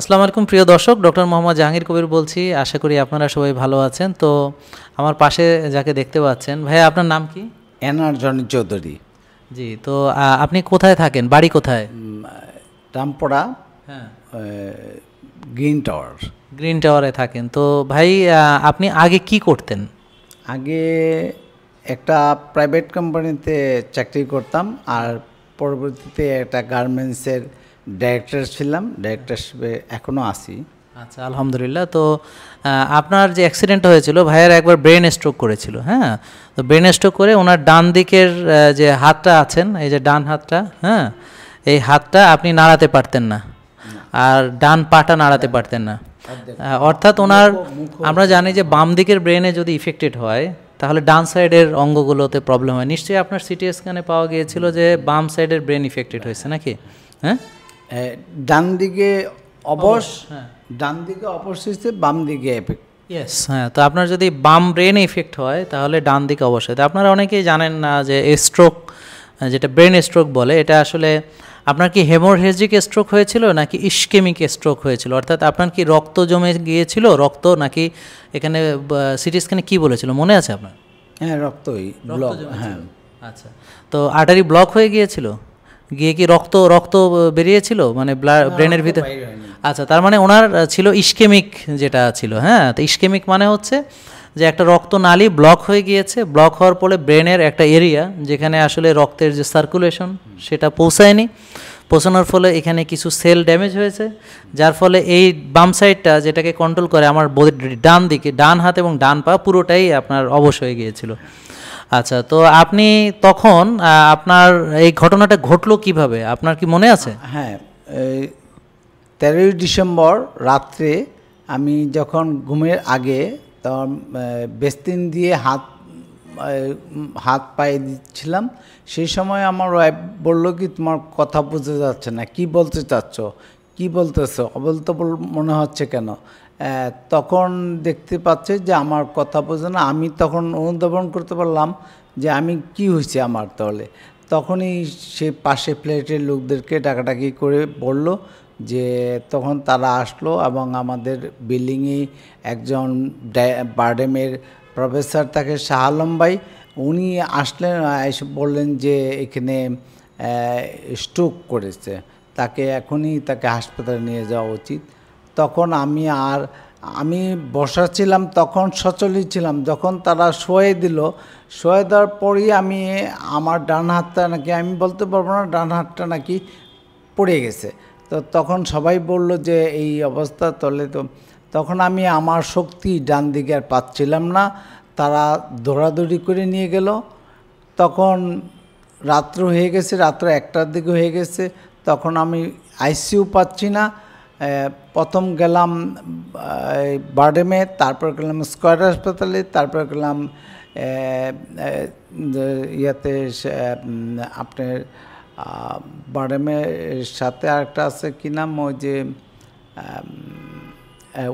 আসসালামু আলাইকুম প্রিয় দর্শক ডক্টর মোহাম্মদ জাহাঙ্গীর কবির বলছি আশা করি আপনারা সবাই ভালো আছেন তো আমার পাশে যাকে দেখতে পাচ্ছেন ভাই আপনার নাম কি এনার জন চৌধুরী জি তো আপনি কোথায় থাকেন বাড়ি কোথায় রামপড়া হ্যাঁ গ্রিন টাওয়ার গ্রিন টাওয়ারে থাকেন তো ভাই আপনি আগে কি করতেন আগে একটা প্রাইভেট কোম্পানিতে চাকরি করতাম আর পরবর্তীতে একটা গার্মেন্টসের ডাইরেক্টর ছিলাম ডাইরেক্টর হিসেবে এখনও আসি আচ্ছা আলহামদুলিল্লাহ তো আপনার যে অ্যাক্সিডেন্ট হয়েছিল ভাইয়ের একবার ব্রেন স্ট্রোক করেছিল হ্যাঁ তো ব্রেন স্ট্রোক করে ওনার ডান দিকের যে হাতটা আছেন এই যে ডান হাতটা হ্যাঁ এই হাতটা আপনি নাড়াতে পারতেন না আর ডান পাটা নাড়াতে হ্যাঁ। পারতেন না অর্থাৎ ওনার আমরা জানি যে বাম দিকের ব্রেনে যদি ইফেক্টেড হয় তাহলে ডান সাইডের অঙ্গগুলোতে প্রবলেম হয় নিশ্চয়ই আপনার সিটি স্ক্যানে পাওয়া গিয়েছিল যে বাম সাইডের ব্রেন ইফেক্টেড হয়েছে নাকি হ্যাঁ ডান দিকে অবস হ্যাঁ। ডান দিকে অপসৃষ্টি বাম দিকে এফেক্ট ইয়েস হ্যাঁ তো আপনার যদি বাম ব্রেন এফেক্ট হয় তাহলে ডান দিকে অবশ্যই আপনারা অনেকেই জানেন না যে স্ট্রোক যেটা ব্রেন স্ট্রোক বলে এটা আসলে আপনার কি হেমোরহেজিক স্ট্রোক হয়েছিল নাকি ইস্কেমিক স্ট্রোক হয়েছিল অর্থাৎ আপনার কি রক্ত জমে গিয়েছিল রক্ত নাকি এখানে সিটি স্ক্যানে কী বলেছিল মনে আছে আপনার হ্যাঁ রক্তই রক্ত হ্যাঁ আচ্ছা তো আর্টারি ব্লক হয়ে গিয়েছিল গিয়ে কি রক্ত রক্ত বেরিয়েছিল মানে ব্রেনের ভিতরে আচ্ছা তার মানে ওনার ছিল ইস্কেমিক যেটা ছিল হ্যাঁ তো ইস্কেমিক মানে হচ্ছে যে একটা রক্তনালী ব্লক হয়ে গিয়েছে ব্লক হওয়ার ফলে ব্রেনের একটা এরিয়া যেখানে আসলে রক্তের যে সার্কুলেশন সেটা পৌঁছায়নি পৌঁছানোর ফলে এখানে কিছু সেল ড্যামেজ হয়েছে যার ফলে এই বাম সাইডটা যেটাকে কন্ট্রোল করে আমার ডান দিকে ডান হাত এবং ডান পা পুরোটাই আপনার অবশ হয়ে গিয়েছিল আচ্ছা তো আপনি তখন আপনার এই ঘটনাটা ঘটলো কিভাবে আপনার কি মনে আছে হ্যাঁ তেরোই ডিসেম্বর রাত্রে আমি যখন ঘুমের আগে তখন বেস্তিন দিয়ে হাত হাত পায়ে দিচ্ছিলাম সেই সময় আমার ওয়াইফ বললো কি তোমার কথা বুঝতে যাচ্ছে না কি বলতে চাচ্ছ কি বলতেছো অবলতবল মনে হচ্ছে কেন তখন দেখতে পাচ্ছে যে আমার কথা বোঝে না আমি তখন অনুধাবন করতে পারলাম যে আমি কি হয়েছে আমার তাহলে তখনই সে পাশে ফ্ল্যাটের লোকদেরকে ডাকাডাকি করে বলল যে তখন তারা আসলো এবং আমাদের বিল্ডিংয়ে একজন বার্ডেমের প্রফেসর তাকে শাহ ভাই উনি আসলেন এসে বললেন যে এখানে স্ট্রোক করেছে তাকে এখনই তাকে হাসপাতালে নিয়ে যাওয়া উচিত তখন আমি আর আমি বসা ছিলাম তখন সচলই ছিলাম যখন তারা শোয়ে দিল শোয়ে দেওয়ার পরই আমি আমার ডান হাতটা নাকি আমি বলতে পারবো না ডান হাতটা নাকি পড়ে গেছে তো তখন সবাই বলল যে এই অবস্থা তলে তো তখন আমি আমার শক্তি ডান দিকে আর পাচ্ছিলাম না তারা দৌড়াদৌড়ি করে নিয়ে গেল তখন রাত্র হয়ে গেছে রাত্র একটার দিকে হয়ে গেছে তখন আমি আইসিউ পাচ্ছি না প্রথম গেলাম বার্ডেমে তারপর গেলাম স্কোয়ার হাসপাতালে তারপর গেলাম ইয়াতে আপনার বার্ডেমে সাথে আরেকটা আছে কি নাম ওই যে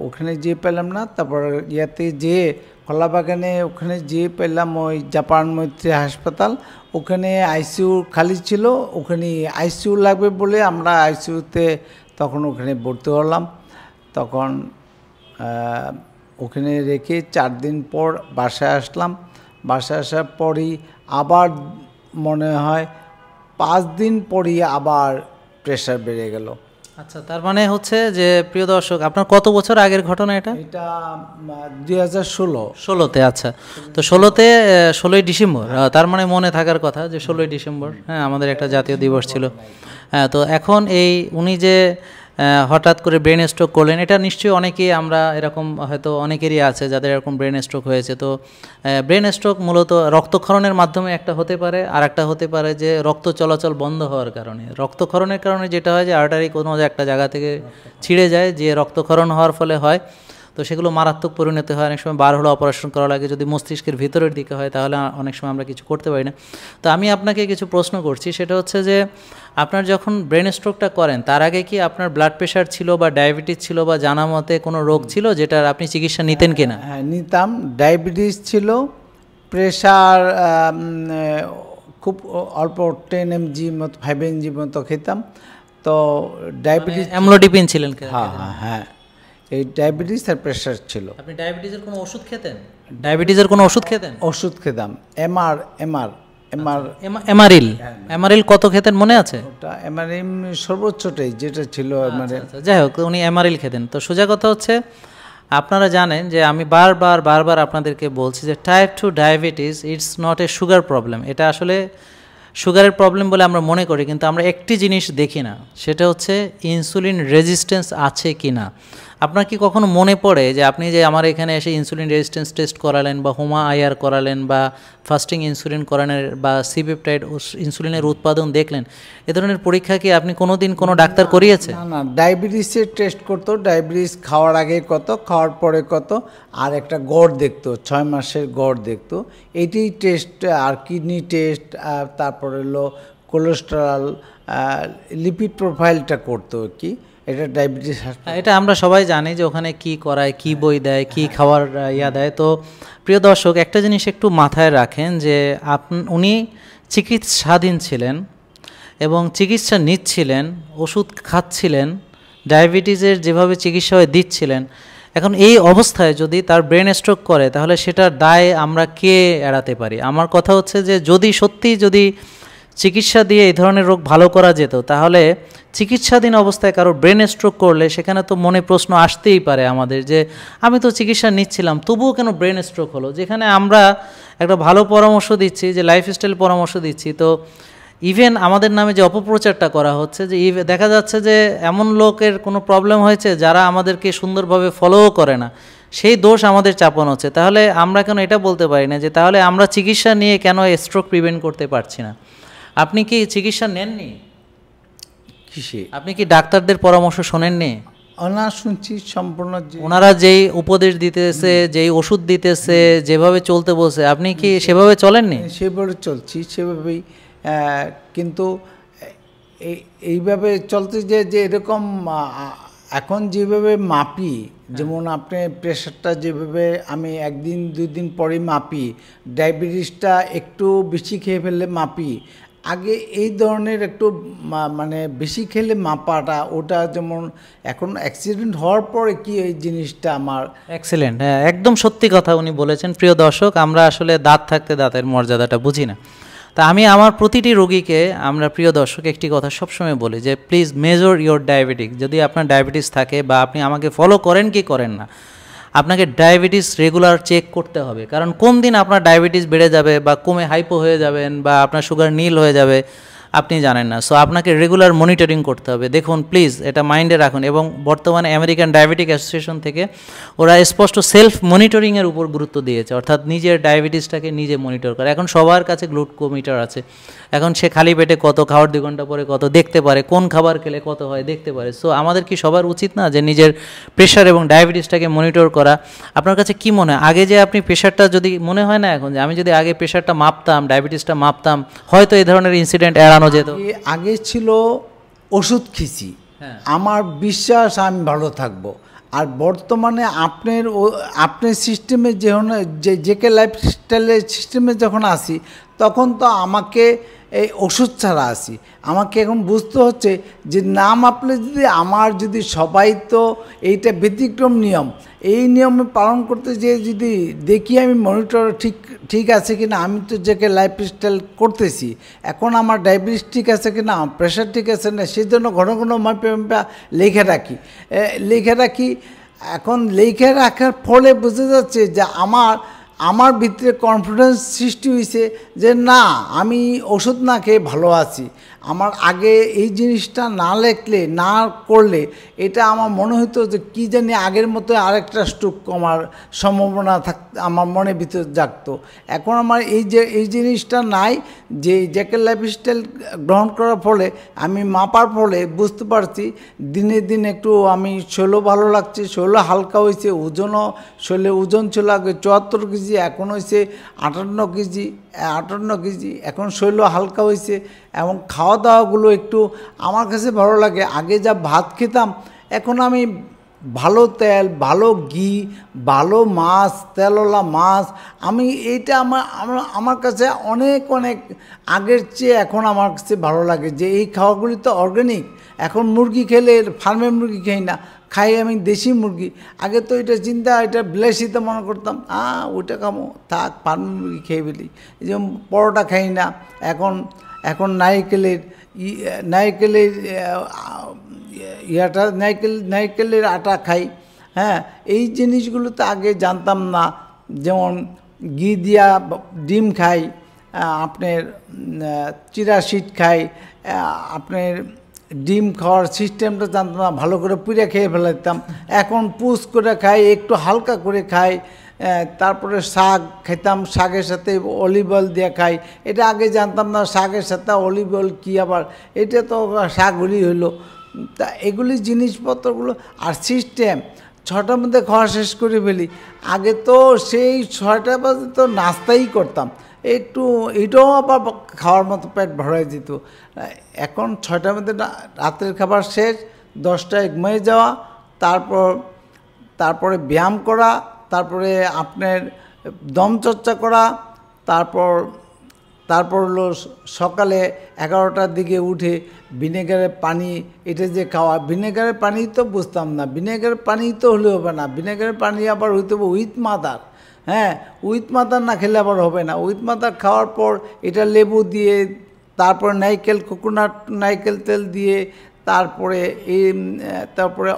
ওখানে যেয়ে পেলাম না তারপর ইয়াতে যেয়ে কলাবাগানে ওখানে যেয়ে পেলাম ওই জাপান মৈত্রী হাসপাতাল ওখানে আইসিউ খালি ছিল ওখানে আইসিউ লাগবে বলে আমরা আইসিউতে তখন ওখানে ভর্তি হলাম তখন ওখানে রেখে চার দিন পর বাসায় আসলাম বাসায় আসার পরই আবার মনে হয় পাঁচ দিন পরই আবার প্রেশার বেড়ে গেল আচ্ছা তার মানে হচ্ছে যে প্রিয় দর্শক আপনার কত বছর আগের ঘটনা এটা এটা দুই হাজার ষোলো ষোলোতে আচ্ছা তো ষোলোতে ষোলোই ডিসেম্বর তার মানে মনে থাকার কথা যে ষোলোই ডিসেম্বর হ্যাঁ আমাদের একটা জাতীয় দিবস ছিল হ্যাঁ, তো এখন এই উনি যে হঠাৎ করে ব্রেন স্ট্রোক করলেন এটা নিশ্চয়ই অনেকেই আমরা এরকম হয়তো অনেকেরই আছে যাদের এরকম ব্রেন স্ট্রোক হয়েছে তো ব্রেন স্ট্রোক মূলত রক্তক্ষরণের মাধ্যমে একটা হতে পারে আর একটা হতে পারে যে রক্ত চলাচল বন্ধ হওয়ার কারণে রক্তক্ষরণের কারণে যেটা হয় যে আর্টারি কোনো একটা জায়গা থেকে ছিঁড়ে যায় যে রক্তক্ষরণ হওয়ার ফলে হয় তো সেগুলো মারাত্মক পরিণত হয় অনেক সময় বার হলো অপারেশন করা লাগে যদি মস্তিষ্কের ভিতরের দিকে হয় তাহলে অনেক সময় আমরা কিছু করতে পারি না তো আমি আপনাকে কিছু প্রশ্ন করছি সেটা হচ্ছে যে আপনার যখন ব্রেন স্ট্রোকটা করেন তার আগে কি আপনার ব্লাড প্রেশার ছিল বা ডায়াবেটিস ছিল বা জানা মতে কোনো রোগ ছিল যেটার আপনি চিকিৎসা নিতেন কিনা হ্যাঁ, হ্যাঁ নিতাম ডায়াবেটিস ছিল প্রেশার খুব অল্প টেন এমজি মতো ফাইভ এমজি মতো খেতাম তো ডায়াবেটিস মানে অ্যামলোডিপিন ছিলেন হ্যাঁ হ্যাঁ হ্যাঁ এই ডায়াবেটিস আর প্রেশার ছিল আপনি ডায়াবেটিসের কোনো ওষুধ খেতেন ডায়াবেটিসের কোনো ওষুধ খেতেন ওষুধ খেতাম MR MR MR MRL MRL কত খেতেন মনে আছে ওটা এমআরএম সর্বোচ্চটাই যেটা ছিল আচ্ছা, মানে আচ্ছা। যাই হোক উনি এমআরএল খেতেন তো সোজা কথা হচ্ছে আপনারা জানেন যে আমি বারবার বারবার আপনাদেরকে বলছি যে type two diabetes it's not a sugar problem এটা আসলে সুগারের প্রবলেম বলে আমরা মনে করি কিন্তু আমরা একটি জিনিস দেখি না সেটা হচ্ছে ইনসুলিন রেজিস্ট্যান্স আছে কি না আপনার কি কখনো মনে পড়ে যে আপনি যে আমার এখানে এসে ইনসুলিন রেজিস্ট্যান্স টেস্ট করালেন বা হোমা আয়ার করালেন বা ফাস্টিং ইনসুলিন করানোর বা সিপেপটাইড ইনসুলিনের উৎপাদন দেখলেন এ ধরনের পরীক্ষা কি আপনি কোনো দিন কোনো ডাক্তার করিয়েছেন না না ডায়াবেটিসের টেস্ট করতো ডায়াবেটিস খাওয়ার আগে কত খাওয়ার পরে কত আর একটা গড় দেখতো ছয় মাসের গড় দেখতো এটি টেস্ট আর কিডনি টেস্ট তারপর এলো কোলেস্টেরল লিপিড প্রোফাইলটা করতো কি এটা ডায়াবেটিস এটা আমরা সবাই জানি যে ওখানে কি করায় কি বই দেয় কি খাওয়ার ইয়া দেয় তো প্রিয় দর্শক একটা জিনিস একটু মাথায় রাখেন যে আপ উনি চিকিৎসাধীন ছিলেন এবং চিকিৎসা নিচ্ছিলেন ওষুধ খাচ্ছিলেন ডায়াবেটিসের যেভাবে চিকিৎসা হয়ে দিচ্ছিলেন এখন এই অবস্থায় যদি তার ব্রেন স্ট্রোক করে তাহলে সেটার দায় আমরা কে এড়াতে পারি আমার কথা হচ্ছে যে যদি সত্যি যদি চিকিৎসা দিয়ে এই ধরনের রোগ ভালো করা যেত তাহলে চিকিৎসাধীন অবস্থায় কারো ব্রেন স্ট্রোক করলে সেখানে তো মনে প্রশ্ন আসতেই পারে আমাদের যে আমি তো চিকিৎসা নিচ্ছিলাম তবুও কেন ব্রেন স্ট্রোক হলো যেখানে আমরা একটা ভালো পরামর্শ দিচ্ছি যে লাইফস্টাইল পরামর্শ দিচ্ছি তো ইভেন আমাদের নামে যে অপপ্রচারটা করা হচ্ছে যে দেখা যাচ্ছে যে এমন লোকের কোনো প্রবলেম হয়েছে যারা আমাদেরকে সুন্দরভাবে ফলোও করে না সেই দোষ আমাদের চাপন হচ্ছে তাহলে আমরা কেন এটা বলতে পারি না যে তাহলে আমরা চিকিৎসা নিয়ে কেন স্ট্রোক প্রিভেন্ট করতে পারছি না আপনি কি চিকিৎসা নেননি কিসে আপনি কি ডাক্তারদের পরামর্শ শোনেননি না শুনছি সম্পূর্ণ ওনারা যেই উপদেশ দিতেছে যেই ওষুধ দিতেছে যেভাবে চলতে বলছে আপনি কি সেভাবে চলেননি সেভাবে চলছি সেভাবেই কিন্তু এইভাবে চলতে যে যে এরকম এখন যেভাবে মাপি হ্যাঁ। যেমন আপনি প্রেশারটা যেভাবে আমি একদিন দুই দিন পরে মাপি ডায়াবেটিসটা একটু বেশি খেয়ে ফেললে মাপি আগে এই ধরনের একটু মানে বেশি খেলে মাপাটা ওটা যেমন এখন অ্যাক্সিডেন্ট হওয়ার পরে কি এই জিনিসটা আমার অ্যাক্সিডেন্ট হ্যাঁ একদম সত্যি কথা উনি বলেছেন প্রিয় দর্শক আমরা আসলে দাঁত থাকতে দাঁতের মর্যাদাটা বুঝি না তা আমি আমার প্রতিটি রোগীকে আমরা প্রিয় দর্শক একটি কথা সবসময় বলি যে প্লিজ মেজর ইয়োর ডায়াবেটিক যদি আপনার ডায়াবেটিস থাকে বা আপনি আমাকে ফলো করেন কি করেন না আপনাকে ডায়াবেটিস রেগুলার চেক করতে হবে কারণ কোন দিন আপনার ডায়াবেটিস বেড়ে যাবে বা কমে হাইপো হয়ে যাবেন বা আপনার সুগার নীল হয়ে যাবে আপনি জানেন না সো আপনাকে রেগুলার মনিটরিং করতে হবে দেখুন প্লিজ এটা মাইন্ডে রাখুন এবং বর্তমানে আমেরিকান ডায়াবেটিক অ্যাসোসিয়েশন থেকে ওরা স্পষ্ট সেলফ মনিটরিংয়ের উপর গুরুত্ব দিয়েছে অর্থাৎ নিজের ডায়াবেটিসটাকে নিজে মনিটর করে এখন সবার কাছে গ্লুকোমিটার আছে এখন সে খালি পেটে কত খাওয়ার দুই ঘন্টা পরে কত দেখতে পারে কোন খাবার খেলে কত হয় দেখতে পারে সো আমাদের কি সবার উচিত না যে নিজের প্রেশার এবং ডায়াবেটিসটাকে মনিটর করা আপনার কাছে কি মনে হয় আগে যে আপনি প্রেশারটা যদি মনে হয় না এখন যে আমি যদি আগে প্রেশারটা মাপতাম ডায়াবেটিসটা মাপতাম হয়তো এই ধরনের ইনসিডেন্ট এড়া জানো যেত আগে ছিল ওষুধ খিচি হ্যাঁ। আমার বিশ্বাস আমি ভালো থাকব আর বর্তমানে আপনার আপনার সিস্টেমে যে যে লাইফ লাইফস্টাইলের সিস্টেমে যখন আসি তখন তো আমাকে এই ওষুধ ছাড়া আসি আমাকে এখন বুঝতে হচ্ছে যে না মাপলে যদি আমার যদি সবাই তো এইটা ব্যতিক্রম নিয়ম এই নিয়মে পালন করতে যে যদি দেখি আমি মনিটর ঠিক ঠিক আছে কি না আমি তো যাকে স্টাইল করতেছি এখন আমার ডায়াবেটিস ঠিক আছে কি না প্রেশার ঠিক আছে না সেই জন্য ঘন ঘন মাপে মাপা লেখে রাখি লেখে রাখি এখন লেখে রাখার ফলে বুঝে যাচ্ছে যে আমার আমার ভিতরে কনফিডেন্স সৃষ্টি হয়েছে যে না আমি ওষুধ না খেয়ে ভালো আছি আমার আগে এই জিনিসটা না লেখলে না করলে এটা আমার মনে হতো যে কী জানি আগের মতো আরেকটা স্ট্রোক কমার সম্ভাবনা থাক আমার মনে ভিতর জাগত এখন আমার এই যে এই জিনিসটা নাই যে জ্যাকের লাইফস্টাইল গ্রহণ করার ফলে আমি মাপার ফলে বুঝতে পারছি দিনে দিন একটু আমি শৈল ভালো লাগছে শৈল হালকা হয়েছে ওজনও শৈলে ওজন ছিল আগে চুয়াত্তর কেজি এখন হয়েছে আটান্ন কেজি আটান্ন কেজি এখন শৈল হালকা হয়েছে এবং খাওয়া দাওয়াগুলো একটু আমার কাছে ভালো লাগে আগে যা ভাত খেতাম এখন আমি ভালো তেল ভালো ঘি ভালো মাছ তেলওয়ালা মাছ আমি এইটা আমার আমার কাছে অনেক অনেক আগের চেয়ে এখন আমার কাছে ভালো লাগে যে এই খাওয়াগুলি তো অর্গ্যানিক এখন মুরগি খেলে ফার্মের মুরগি খাই না খাই আমি দেশি মুরগি আগে তো এটা চিন্তা এটা বিলাসিত মনে করতাম আ ওইটা কামো থাক ফার্মের মুরগি খেয়ে ফেলি যেমন পরোটা খাই না এখন এখন নাইকেলের নাইকেলের ইয়াটা নাইকেল নাইকেলের আটা খাই হ্যাঁ এই জিনিসগুলো তো আগে জানতাম না যেমন ঘি দিয়া ডিম খাই আপনার চিরা শীত খাই আপনার ডিম খাওয়ার সিস্টেমটা জানতাম না ভালো করে পুড়ে খেয়ে ফেলাইতাম এখন পুষ করে খাই একটু হালকা করে খায় তারপরে শাক খেতাম শাকের সাথে অলিভ অয়েল দিয়ে খাই এটা আগে জানতাম না শাকের সাথে অলিভ অয়েল কী আবার এটা তো শাকগুলি হলো তা এগুলি জিনিসপত্রগুলো আর সিস্টেম ছটার মধ্যে খাওয়া শেষ করে ফেলি আগে তো সেই ছয়টা বাজে তো নাস্তাই করতাম একটু এটাও আবার খাওয়ার মতো পেট ভরাই দিত এখন ছয়টার মধ্যে রাতের খাবার শেষ দশটায় ঘুমিয়ে যাওয়া তারপর তারপরে ব্যায়াম করা তারপরে আপনার দম চর্চা করা তারপর তারপর হলো সকালে এগারোটার দিকে উঠে ভিনেগারের পানি এটা যে খাওয়া ভিনেগারের পানি তো বুঝতাম না ভিনেগারের পানি তো হলে হবে না ভিনেগারের পানি আবার হইতে হবে উইথ মাদার হ্যাঁ উইথ মাদার না খেলে আবার হবে না উইথ মাদার খাওয়ার পর এটা লেবু দিয়ে তারপর নাইকেল কোকোনাট নাইকেল তেল দিয়ে তারপরে এই তারপরে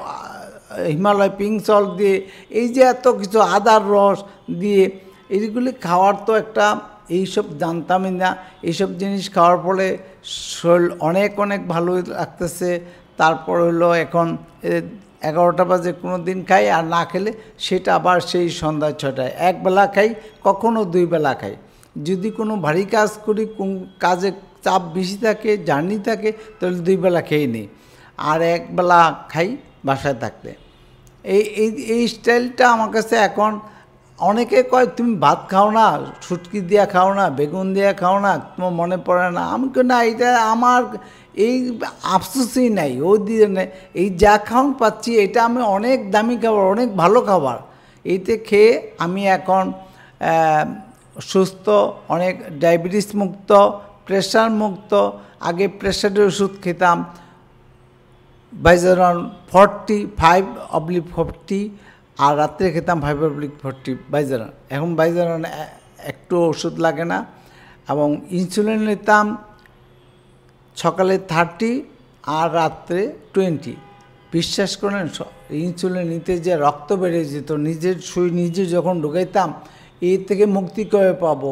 হিমালয় পিং সল্ট দিয়ে এই যে এত কিছু আদার রস দিয়ে এইগুলি খাওয়ার তো একটা এইসব জানতামই না এইসব জিনিস খাওয়ার ফলে শরীর অনেক অনেক ভালো লাগতেছে তারপর হলো এখন এগারোটা বাজে কোনো দিন খাই আর না খেলে সেটা আবার সেই সন্ধ্যা ছটায় একবেলা খাই কখনও দুইবেলা খাই যদি কোনো ভারী কাজ করি কোন কাজে চাপ বেশি থাকে জার্নি থাকে তাহলে দুইবেলা খেয়ে নিই আর একবেলা খাই বাসায় থাকতে এই এই এই স্টাইলটা আমার কাছে এখন অনেকে কয় তুমি ভাত খাও না ছুটকি দিয়া খাও না বেগুন দিয়া খাও না তোমার মনে পড়ে না আমি কেউ না এটা আমার এই আফসোসই নাই ওই দিয়ে এই যা খাওয়ান পাচ্ছি এটা আমি অনেক দামি খাবার অনেক ভালো খাবার এইতে খেয়ে আমি এখন সুস্থ অনেক ডায়াবেটিস মুক্ত প্রেশার মুক্ত আগে প্রেশারের ওষুধ খেতাম বাইজ around forty five oblique forty আর রাত্রে খেতাম ফাইভ অবলিক ফর্টি বাইজ এখন বাইজ একটু ওষুধ লাগে না এবং ইনসুলিন নিতাম সকালে থার্টি আর রাত্রে টোয়েন্টি বিশ্বাস করেন ইনসুলিন নিতে যে রক্ত বেড়ে যেত নিজের সুই নিজে যখন ঢুকাইতাম এই থেকে মুক্তি কবে পাব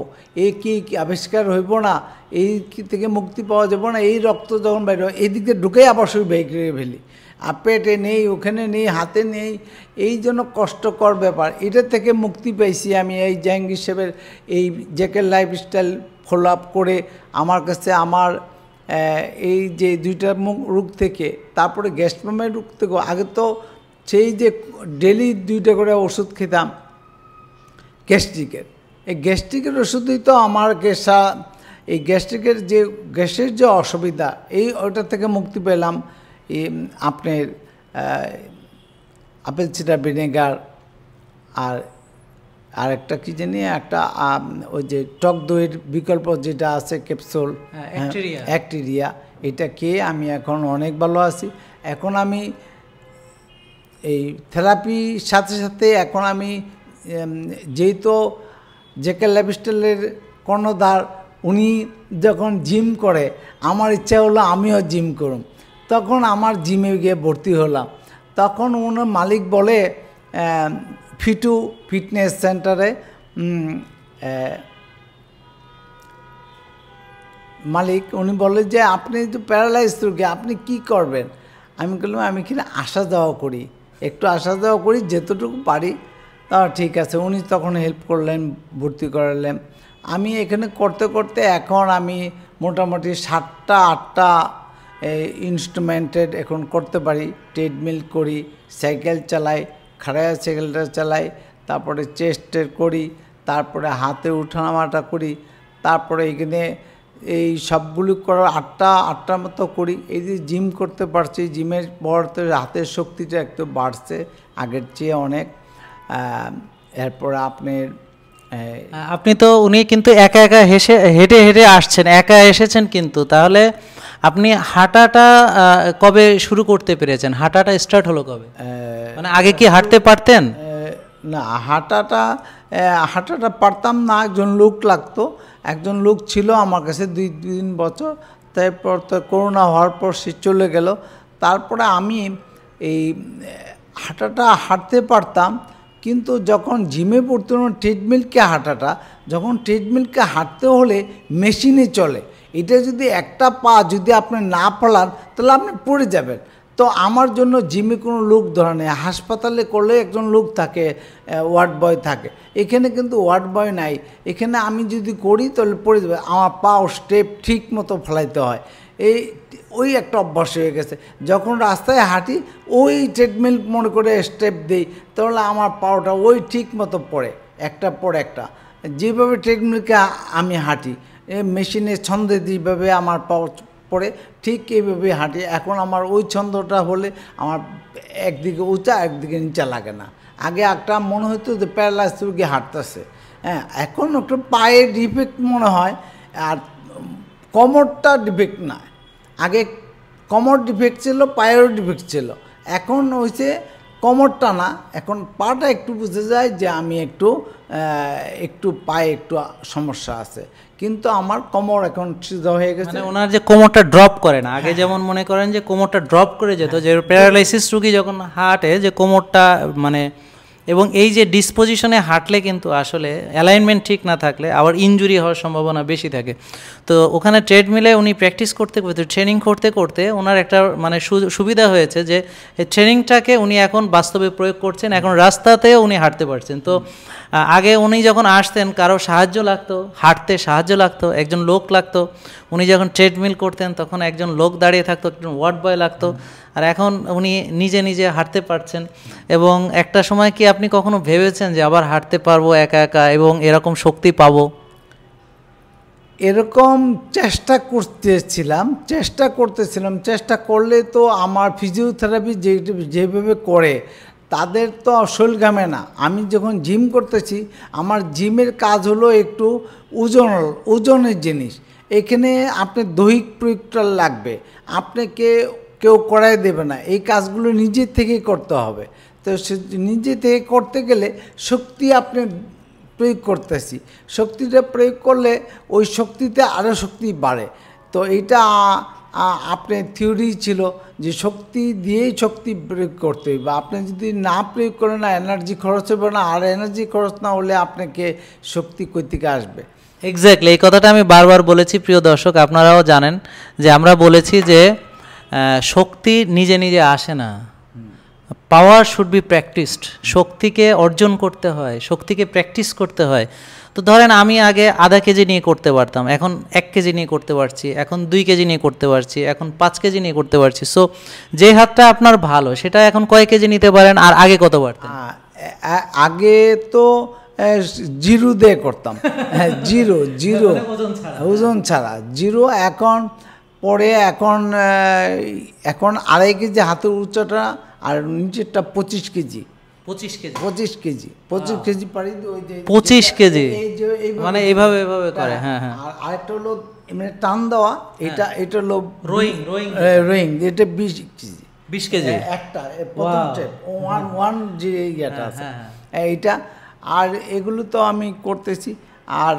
এই কি আবিষ্কার হইব না এই থেকে মুক্তি পাওয়া যাব না এই রক্ত যখন বাইরে এই দিক দিয়ে ঢুকেই আবার শুরু করে ফেলি আর পেটে নেই ওখানে নেই হাতে নেই এই জন্য কষ্টকর ব্যাপার এটা থেকে মুক্তি পেয়েছি আমি এই জাহাঙ্গীর সাহেবের এই জ্যাকের লাইফস্টাইল ফলো আপ করে আমার কাছে আমার এই যে দুইটা রোগ থেকে তারপরে গ্যাস্ট্রোমের রোগ থেকে আগে তো সেই যে ডেলি দুইটা করে ওষুধ খেতাম গ্যাস্ট্রিকের এই গ্যাস্ট্রিকের ওষুধই তো আমার গেসা এই গ্যাস্ট্রিকের যে গ্যাসের যে অসুবিধা এই ওটা থেকে মুক্তি পেলাম এই আপনার আপেল চিটা ভিনেগার আর আর একটা কি জানি একটা ওই যে টক দইয়ের বিকল্প যেটা আছে ক্যাপসুল হ্যাঁ, অ্যাক্টেরিয়া হ্যাঁ, এটা খেয়ে আমি এখন অনেক ভালো আছি এখন আমি এই থেরাপির সাথে সাথে এখন আমি যেহেতু জেকে ল্যাবস্টেলের কর্ণধার উনি যখন জিম করে আমার ইচ্ছা হলো আমিও জিম করুম তখন আমার জিমে গিয়ে ভর্তি হলাম তখন ওনার মালিক বলে ফিটু ফিটনেস সেন্টারে মালিক উনি বলে যে আপনি তো প্যারালাইজ রোগী আপনি কি করবেন আমি বললাম আমি কিনা আসা যাওয়া করি একটু আসা যাওয়া করি যেতটুকু পারি তা ঠিক আছে উনি তখন হেল্প করলেন ভর্তি করালেন আমি এখানে করতে করতে এখন আমি মোটামুটি সাতটা আটটা ইনস্ট্রুমেন্টেড এখন করতে পারি ট্রেডমিল করি সাইকেল চালাই খাড়াইয়া সাইকেলটা চালাই তারপরে চেস্টের করি তারপরে হাতে উঠানামাটা করি তারপরে এখানে এই সবগুলি করার আটটা আটটার মতো করি এই যে জিম করতে পারছি জিমের পর তো হাতের শক্তিটা একটু বাড়ছে আগের চেয়ে অনেক এরপর আপনার আপনি তো উনি কিন্তু একা একা হেসে হেঁটে হেঁটে আসছেন একা এসেছেন কিন্তু তাহলে আপনি হাঁটাটা কবে শুরু করতে পেরেছেন হাঁটাটা স্টার্ট হলো কবে মানে আগে কি হাঁটতে পারতেন না হাঁটাটা হাঁটাটা পারতাম না একজন লোক লাগতো একজন লোক ছিল আমার কাছে দুই তিন বছর তারপর তো করোনা হওয়ার পর সে চলে গেল তারপরে আমি এই হাঁটাটা হাঁটতে পারতাম কিন্তু যখন জিমে পড়তে ট্রেডমিলকে হাঁটাটা যখন ট্রেডমিলকে হাঁটতে হলে মেশিনে চলে এটা যদি একটা পা যদি আপনি না ফেলান তাহলে আপনি পড়ে যাবেন তো আমার জন্য জিমে কোনো লোক ধরা নেই হাসপাতালে করলে একজন লোক থাকে ওয়ার্ড বয় থাকে এখানে কিন্তু ওয়ার্ড বয় নাই এখানে আমি যদি করি তাহলে পড়ে যাবে আমার পা ও স্টেপ ঠিক মতো ফেলাইতে হয় এই ওই একটা অভ্যাস হয়ে গেছে যখন রাস্তায় হাঁটি ওই ট্রেডমিল মনে করে স্টেপ দিই তাহলে আমার পাওয়াটা ওই ঠিক মতো পড়ে একটা পর একটা যেভাবে ট্রেডমিলকে আমি হাঁটি মেশিনে ছন্দে যেভাবে আমার পাও পড়ে ঠিক এইভাবে হাঁটি এখন আমার ওই ছন্দটা হলে আমার একদিকে উঁচা একদিকে নিচা লাগে না আগে একটা মনে হতো যে প্যারালাইজ গিয়ে হাঁটতেছে হ্যাঁ এখন একটু পায়ের ডিফেক্ট মনে হয় আর কমরটা ডিফেক্ট না আগে কমর ডিফেক্ট ছিল পায়ের ডিফেক্ট ছিল এখন হয়েছে কমরটা না এখন পাটা একটু বুঝে যায় যে আমি একটু একটু পায়ে একটু সমস্যা আছে কিন্তু আমার কোমর এখন হয়ে গেছে মানে ওনার যে কোমরটা ড্রপ করে না আগে হ্যাঁ। যেমন মনে করেন যে কোমরটা ড্রপ করে যেত হ্যাঁ। যে প্যারালাইসিস রুগী যখন হার্টে যে কোমরটা মানে এবং এই যে ডিসপোজিশনে হাঁটলে কিন্তু আসলে অ্যালাইনমেন্ট ঠিক না থাকলে আবার ইঞ্জুরি হওয়ার সম্ভাবনা বেশি থাকে তো ওখানে ট্রেডমিলে উনি প্র্যাকটিস করতে করতে ট্রেনিং করতে করতে ওনার একটা মানে সুবিধা হয়েছে যে ট্রেনিংটাকে উনি এখন বাস্তবে প্রয়োগ করছেন এখন রাস্তাতেও উনি হাঁটতে পারছেন তো আগে উনি যখন আসতেন কারো সাহায্য লাগতো হাঁটতে সাহায্য লাগতো একজন লোক লাগতো উনি যখন ট্রেডমিল করতেন তখন একজন লোক দাঁড়িয়ে থাকতো একজন ওয়ার্ড বয় লাগতো আর এখন উনি নিজে নিজে হাঁটতে পারছেন এবং একটা সময় কি আপনি কখনো ভেবেছেন যে আবার হাঁটতে পারবো একা একা এবং এরকম শক্তি পাবো এরকম চেষ্টা করতেছিলাম চেষ্টা করতেছিলাম চেষ্টা করলে তো আমার ফিজিওথেরাপি যে যেভাবে করে তাদের তো অসল ঘামে না আমি যখন জিম করতেছি আমার জিমের কাজ হলো একটু ওজন ওজনের জিনিস এখানে আপনি দৈহিক প্রয়োগটা লাগবে আপনাকে কেউ করাই দেবে না এই কাজগুলো নিজে থেকে করতে হবে তো সে নিজে থেকে করতে গেলে শক্তি আপনি প্রয়োগ করতেছি শক্তিটা প্রয়োগ করলে ওই শক্তিতে আরও শক্তি বাড়ে তো এটা আপনার থিওরি ছিল যে শক্তি দিয়েই শক্তি প্রয়োগ করতে হইবে আপনি যদি না প্রয়োগ করেন না এনার্জি খরচ হবে না আর এনার্জি খরচ না হলে আপনাকে শক্তি কৈতিকে আসবে এক্স্যাক্টলি এই কথাটা আমি বারবার বলেছি প্রিয় দর্শক আপনারাও জানেন যে আমরা বলেছি যে শক্তি নিজে নিজে আসে না পাওয়ার শুড বি প্র্যাকটিসড শক্তিকে অর্জন করতে হয় শক্তিকে প্র্যাকটিস করতে হয় তো ধরেন আমি আগে আধা কেজি নিয়ে করতে পারতাম এখন এক কেজি নিয়ে করতে পারছি এখন দুই কেজি নিয়ে করতে পারছি এখন পাঁচ কেজি নিয়ে করতে পারছি সো যে হাতটা আপনার ভালো সেটা এখন কয় কেজি নিতে পারেন আর আগে কত পারতেন আগে তো জিরো দিয়ে করতাম হ্যাঁ, জিরো জিরো ওজন ছাড়া জিরো এখন পরে এখন এখন আড়াই কেজি হাতের উচ্চটা আর নিচেরটা পঁচিশ কেজি পঁচিশ কেজি পঁচিশ কেজি পঁচিশ হ্যাঁ। কেজি পারি ওই যে পঁচিশ কেজি মানে এইভাবে এভাবে করে হ্যাঁ হ্যাঁ আর আরেকটা হলো এমনি টান দেওয়া হ্যাঁ। এটা এটা হলো রোয়িং রোয়িং রোয়িং এটা বিশ কেজি বিশ কেজি একটা প্রথম ওয়ান ওয়ান যে ইয়েটা হ্যাঁ, আছে এইটা আর এগুলো তো আমি করতেছি আর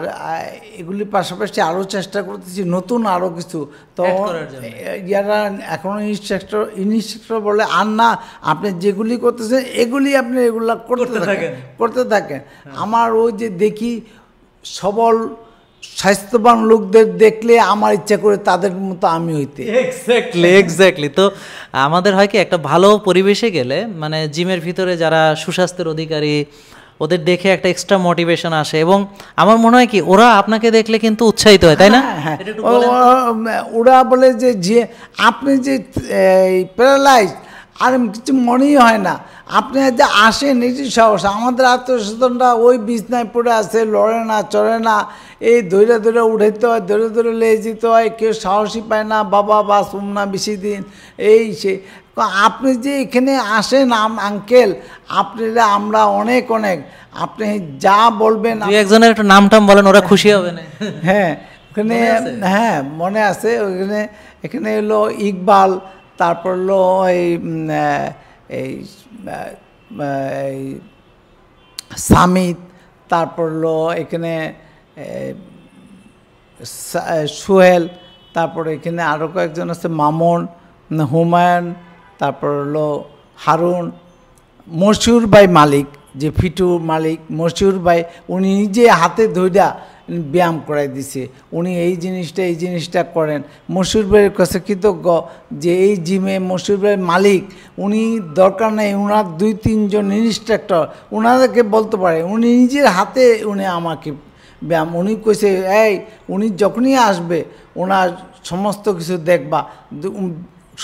এগুলির পাশাপাশি আরও চেষ্টা করতেছি নতুন আরও কিছু তো যারা এখনও ইনস্ট্রাক্টর ইনস্ট্রাক্টর বলে আর না আপনি যেগুলি করতেছেন এগুলি আপনি এগুলা করতে থাকেন করতে থাকেন হ্যাঁ। আমার ওই যে দেখি সবল স্বাস্থ্যবান লোকদের দেখলে আমার ইচ্ছা করে তাদের মতো আমি হইতে এক্স্যাক্টলি এক্স্যাক্টলি তো আমাদের হয় কি একটা ভালো পরিবেশে গেলে মানে জিমের ভিতরে যারা সুস্বাস্থ্যের অধিকারী ওদের দেখে একটা এক্সট্রা মোটিভেশন আসে এবং আমার মনে হয় কি ওরা আপনাকে দেখলে কিন্তু উৎসাহিত হয় তাই না হ্যাঁ, হ্যাঁ। ওরা বলে যে যে আপনি যে প্যারালাইজ আর কিছু মনেই হয় না আপনি যে আসেন এটি সাহস আমাদের আত্মসচেতনটা ওই বিছনায় পড়ে আছে লড়ে না চড়ে না এই ধৈরে ধরে উঠাইতে হয় ধরে ধরে লেজ যেতে হয় কেউ সাহসই পায় না বাবা বা সোমনা বেশি দিন এই সে তো আপনি যে এখানে আসেন আম আঙ্কেল আপনারা আমরা অনেক অনেক আপনি যা বলবেন একজনের একটা নাম টাম বলেন ওরা খুশি হবে না হ্যাঁ ওখানে হ্যাঁ মনে আছে ওখানে এখানে হলো ইকবাল তারপর হলো এই এই সামিত তারপর হলো এখানে সোহেল তারপর এখানে আরও কয়েকজন আছে মামুন হুমায়ুন তারপর হলো হারুন মশিউর বাই মালিক যে ফিটুর মালিক মশিউর বাই উনি নিজে হাতে ধৈরা ব্যায়াম করাই দিছে উনি এই জিনিসটা এই জিনিসটা করেন মশুর ভাইয়ের কাছে কৃতজ্ঞ যে এই জিমে মশুর ভাইয়ের মালিক উনি দরকার নেই ওনার দুই তিনজন ইনস্ট্রাক্টর ওনাদেরকে বলতে পারে উনি নিজের হাতে উনি আমাকে ব্যায়াম উনি কইছে এই উনি যখনই আসবে ওনার সমস্ত কিছু দেখবা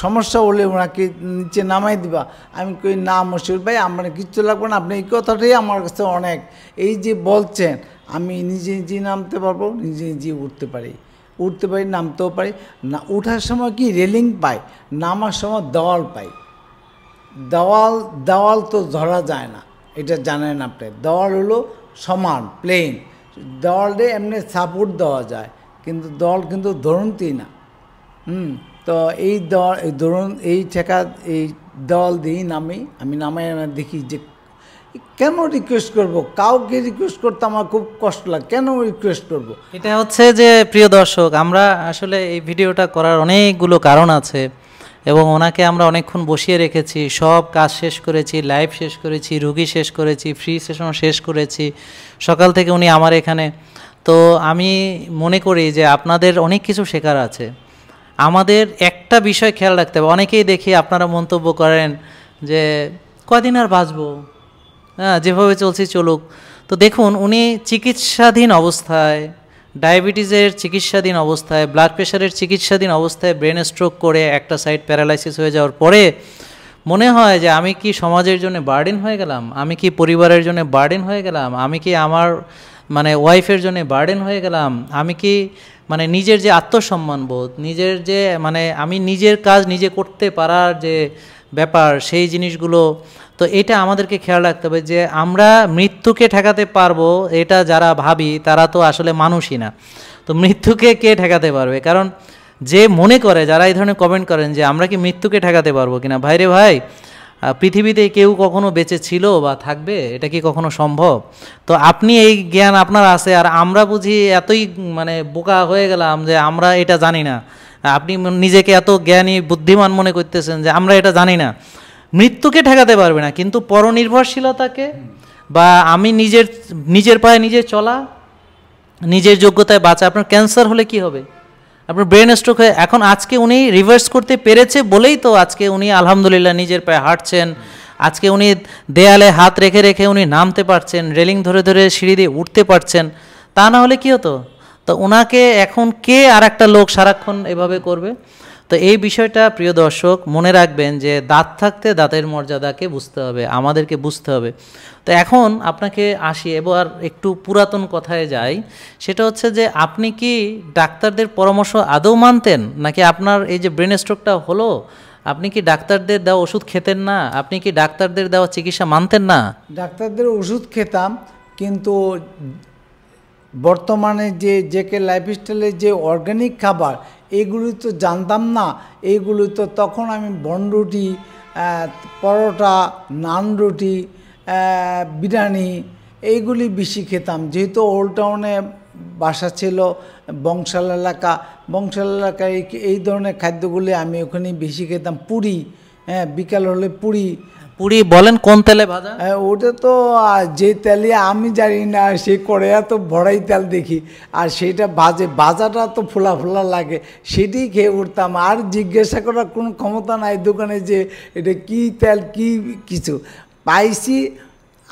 সমস্যা হলে ওনাকে নিচে নামাই দিবা আমি কই না মশিউর ভাই আমার কিচ্ছু লাগবে না আপনি এই কথাটাই আমার কাছে অনেক এই যে বলছেন আমি নিজে নিজেই নামতে পারবো নিজে নিজে উঠতে পারি উঠতে পারি নামতেও পারি না উঠার সময় কি রেলিং পাই নামার সময় দেওয়াল পাই দেওয়াল দেওয়াল তো ধরা যায় না এটা জানেন আপনি দেওয়াল হলো সমান প্লেন দেওয়ালে এমনি সাপোর্ট দেওয়া যায় কিন্তু দল কিন্তু ধরন্তি না হুম তো এই দল ধরুন এই ঠেকা এই দল দিই নামি আমি নামে দেখি যে কেন রিকোয়েস্ট করব কাউকে রিকোয়েস্ট করতে আমার খুব কষ্ট লাগে কেন রিকোয়েস্ট করব এটা হচ্ছে যে প্রিয় দর্শক আমরা আসলে এই ভিডিওটা করার অনেকগুলো কারণ আছে এবং ওনাকে আমরা অনেকক্ষণ বসিয়ে রেখেছি সব কাজ শেষ করেছি লাইভ শেষ করেছি রুগী শেষ করেছি ফ্রি সেশন শেষ করেছি সকাল থেকে উনি আমার এখানে তো আমি মনে করি যে আপনাদের অনেক কিছু শেখার আছে আমাদের একটা বিষয় খেয়াল রাখতে হবে অনেকেই দেখি আপনারা মন্তব্য করেন যে কদিন আর বাঁচবো হ্যাঁ যেভাবে চলছি চলুক তো দেখুন উনি চিকিৎসাধীন অবস্থায় ডায়াবেটিসের চিকিৎসাধীন অবস্থায় ব্লাড প্রেশারের চিকিৎসাধীন অবস্থায় ব্রেন স্ট্রোক করে একটা সাইড প্যারালাইসিস হয়ে যাওয়ার পরে মনে হয় যে আমি কি সমাজের জন্য বার্ডেন হয়ে গেলাম আমি কি পরিবারের জন্য বার্ডেন হয়ে গেলাম আমি কি আমার মানে ওয়াইফের জন্য বার্ডেন হয়ে গেলাম আমি কি মানে নিজের যে আত্মসম্মান বোধ নিজের যে মানে আমি নিজের কাজ নিজে করতে পারার যে ব্যাপার সেই জিনিসগুলো তো এটা আমাদেরকে খেয়াল রাখতে হবে যে আমরা মৃত্যুকে ঠেকাতে পারবো এটা যারা ভাবি তারা তো আসলে মানুষই না তো মৃত্যুকে কে ঠেকাতে পারবে কারণ যে মনে করে যারা এই ধরনের কমেন্ট করেন যে আমরা কি মৃত্যুকে ঠেকাতে পারবো কিনা ভাইরে ভাই পৃথিবীতে কেউ কখনো বেঁচে ছিল বা থাকবে এটা কি কখনো সম্ভব তো আপনি এই জ্ঞান আপনার আছে আর আমরা বুঝি এতই মানে বোকা হয়ে গেলাম যে আমরা এটা জানি না আপনি নিজেকে এত জ্ঞানী বুদ্ধিমান মনে করতেছেন যে আমরা এটা জানি না মৃত্যুকে ঠেকাতে পারবে না কিন্তু পরনির্ভরশীলতাকে বা আমি নিজের নিজের পায়ে নিজে চলা নিজের যোগ্যতায় বাঁচা আপনার ক্যান্সার হলে কি হবে আপনার ব্রেন স্ট্রোক হয়ে এখন আজকে উনি রিভার্স করতে পেরেছে বলেই তো আজকে উনি আলহামদুলিল্লাহ নিজের পায়ে হাঁটছেন আজকে উনি দেয়ালে হাত রেখে রেখে উনি নামতে পারছেন রেলিং ধরে ধরে সিঁড়ি দিয়ে উঠতে পারছেন তা না হলে কী হতো তো ওনাকে এখন কে আর একটা লোক সারাক্ষণ এভাবে করবে তো এই বিষয়টা প্রিয় দর্শক মনে রাখবেন যে দাঁত থাকতে দাঁতের মর্যাদাকে বুঝতে হবে আমাদেরকে বুঝতে হবে তো এখন আপনাকে আসি এবার একটু পুরাতন কথায় যাই সেটা হচ্ছে যে আপনি কি ডাক্তারদের পরামর্শ আদৌ মানতেন নাকি আপনার এই যে ব্রেন স্ট্রোকটা হলো আপনি কি ডাক্তারদের দেওয়া ওষুধ খেতেন না আপনি কি ডাক্তারদের দেওয়া চিকিৎসা মানতেন না ডাক্তারদের ওষুধ খেতাম কিন্তু বর্তমানে যে জেকে লাইফস্টাইলের যে অর্গ্যানিক খাবার এগুলি তো জানতাম না এইগুলি তো তখন আমি বনরুটি পরোটা নান রুটি বিরিয়ানি এইগুলি বেশি খেতাম যেহেতু ওল্ড টাউনে বাসা ছিল বংশাল এলাকা বংশাল এলাকায় এই ধরনের খাদ্যগুলি আমি ওখানেই বেশি খেতাম পুরি হ্যাঁ বিকাল হলে পুরি পুরি বলেন কোন তেলে ভাজা ওটা তো যে তেলে আমি জানি না সে কড়াইয়া তো ভরাই তেল দেখি আর সেটা ভাজে ভাজাটা তো ফোলা ফোলা লাগে সেটি খেয়ে উঠতাম আর জিজ্ঞাসা করার কোনো ক্ষমতা নাই দোকানে যে এটা কি তেল কি কিছু পাইছি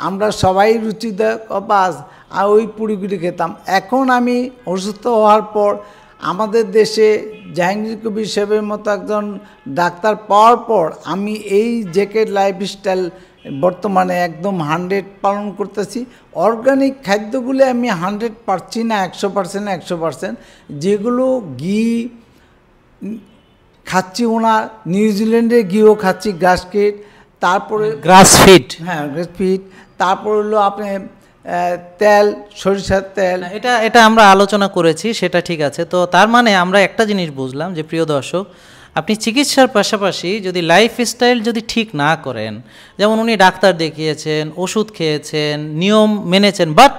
আমরা সবাই রুচিতে বাস আর ওই পুরিগুলি খেতাম এখন আমি অসুস্থ হওয়ার পর আমাদের দেশে জাহাঙ্গীর কবির সাহেবের মতো একজন ডাক্তার পাওয়ার পর আমি এই জেকে লাইফস্টাইল বর্তমানে একদম হান্ড্রেড পালন করতেছি অর্গানিক খাদ্যগুলি আমি হান্ড্রেড পারছি না একশো পার্সেন্ট একশো পার্সেন্ট যেগুলো ঘি খাচ্ছি ওনার নিউজিল্যান্ডের ঘিও খাচ্ছি গ্রাসকেট তারপরে গ্রাসফিট হ্যাঁ গ্রাস তারপর হলো আপনি তেল সরিষার তেল এটা এটা আমরা আলোচনা করেছি সেটা ঠিক আছে তো তার মানে আমরা একটা জিনিস বুঝলাম যে প্রিয় দর্শক আপনি চিকিৎসার পাশাপাশি যদি লাইফস্টাইল যদি ঠিক না করেন যেমন উনি ডাক্তার দেখিয়েছেন ওষুধ খেয়েছেন নিয়ম মেনেছেন বাট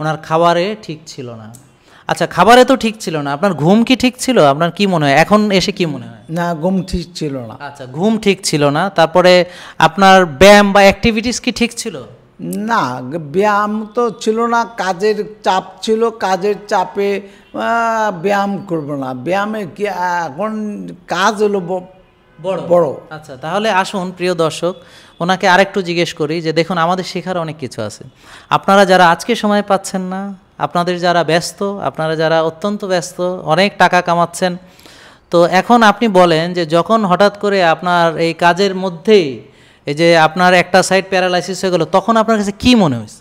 ওনার খাবারে ঠিক ছিল না আচ্ছা খাবারে তো ঠিক ছিল না আপনার ঘুম কি ঠিক ছিল আপনার কি মনে হয় এখন এসে কি মনে হয় না ঘুম ঠিক ছিল না আচ্ছা ঘুম ঠিক ছিল না তারপরে আপনার ব্যায়াম বা অ্যাক্টিভিটিস কি ঠিক ছিল না ব্যায়াম তো ছিল না কাজের চাপ ছিল কাজের চাপে ব্যায়াম করবো না ব্যায়ামে কি এখন কাজ হলো বড় বড় আচ্ছা তাহলে আসুন প্রিয় দর্শক ওনাকে আরেকটু জিজ্ঞেস করি যে দেখুন আমাদের শেখার অনেক কিছু আছে আপনারা যারা আজকে সময় পাচ্ছেন না আপনাদের যারা ব্যস্ত আপনারা যারা অত্যন্ত ব্যস্ত অনেক টাকা কামাচ্ছেন তো এখন আপনি বলেন যে যখন হঠাৎ করে আপনার এই কাজের মধ্যেই এই যে আপনার একটা সাইড প্যারালাইসিস হয়ে গেলো তখন আপনার কাছে কী মনে হয়েছে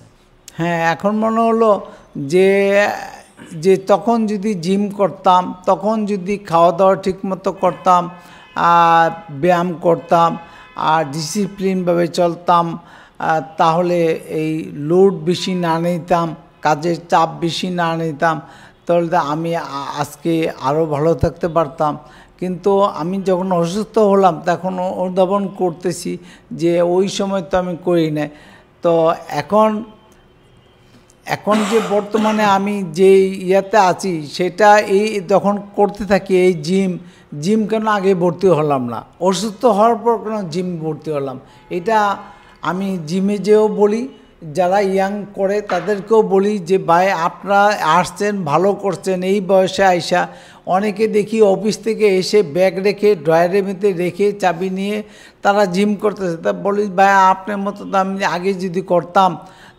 হ্যাঁ এখন মনে হলো যে যে তখন যদি জিম করতাম তখন যদি খাওয়া দাওয়া ঠিকমতো করতাম আর ব্যায়াম করতাম আর ডিসিপ্লিনভাবে চলতাম তাহলে এই লোড বেশি না নিতাম কাজের চাপ বেশি না নিতাম তাহলে আমি আজকে আরও ভালো থাকতে পারতাম কিন্তু আমি যখন অসুস্থ হলাম তখন অনুধাবন করতেছি যে ওই সময় তো আমি করি না তো এখন এখন যে বর্তমানে আমি যে ইয়াতে আছি সেটা এই যখন করতে থাকি এই জিম জিম কেন আগে ভর্তি হলাম না অসুস্থ হওয়ার পর কেন জিম ভর্তি হলাম এটা আমি জিমে যেও বলি যারা ইয়াং করে তাদেরকেও বলি যে ভাই আপনারা আসছেন ভালো করছেন এই বয়সে আইসা অনেকে দেখি অফিস থেকে এসে ব্যাগ রেখে ড্রয়ারের মেতে রেখে চাবি নিয়ে তারা জিম করতেছে তা বলি ভাই আপনার মতো তো আমি আগে যদি করতাম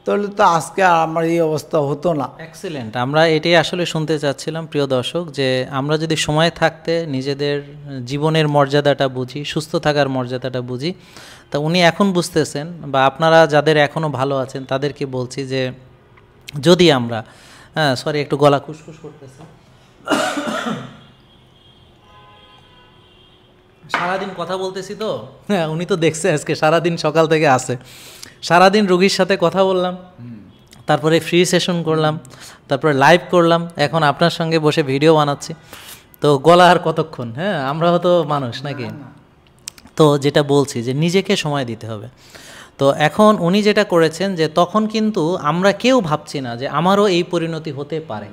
তাহলে তো আজকে আমার এই অবস্থা হতো না এক্সিলেন্ট আমরা এটাই আসলে শুনতে চাচ্ছিলাম প্রিয় দর্শক যে আমরা যদি সময় থাকতে নিজেদের জীবনের মর্যাদাটা বুঝি সুস্থ থাকার মর্যাদাটা বুঝি তা উনি এখন বুঝতেছেন বা আপনারা যাদের এখনও ভালো আছেন তাদেরকে বলছি যে যদি আমরা হ্যাঁ সরি একটু গলা খুশখুশ করতেছে সারাদিন কথা বলতেছি তো হ্যাঁ উনি তো দেখছে আজকে সারাদিন সকাল থেকে আসে সারাদিন রুগীর সাথে কথা বললাম তারপরে ফ্রি সেশন করলাম তারপরে লাইভ করলাম এখন আপনার সঙ্গে বসে ভিডিও বানাচ্ছি তো গলা আর কতক্ষণ হ্যাঁ আমরাও তো মানুষ নাকি তো যেটা বলছি যে নিজেকে সময় দিতে হবে তো এখন উনি যেটা করেছেন যে তখন কিন্তু আমরা কেউ ভাবছি না যে আমারও এই পরিণতি হতে পারে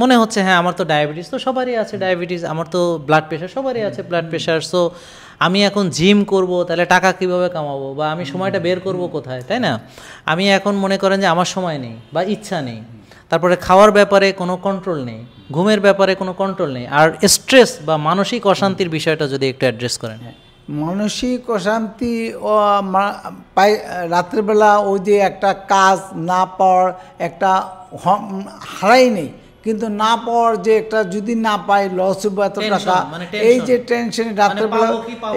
মনে হচ্ছে হ্যাঁ আমার তো ডায়াবেটিস তো সবারই আছে ডায়াবেটিস আমার তো ব্লাড প্রেশার সবারই আছে ব্লাড প্রেশার সো আমি এখন জিম করব তাহলে টাকা কিভাবে কামাবো বা আমি সময়টা বের করব কোথায় তাই না আমি এখন মনে করেন যে আমার সময় নেই বা ইচ্ছা নেই তারপরে খাওয়ার ব্যাপারে কোনো কন্ট্রোল নেই ঘুমের ব্যাপারে কোনো কন্ট্রোল নেই আর স্ট্রেস বা মানসিক অশান্তির বিষয়টা যদি একটু অ্যাড্রেস করেন হ্যাঁ মানসিক অশান্তি পাই রাত্রেবেলা ওই যে একটা কাজ না পাওয়ার একটা হারাই নেই কিন্তু না পাওয়ার যে একটা যদি না পাই লস হবে এত টাকা মানে এই যে টেনশন মানে রাত্রেবেলা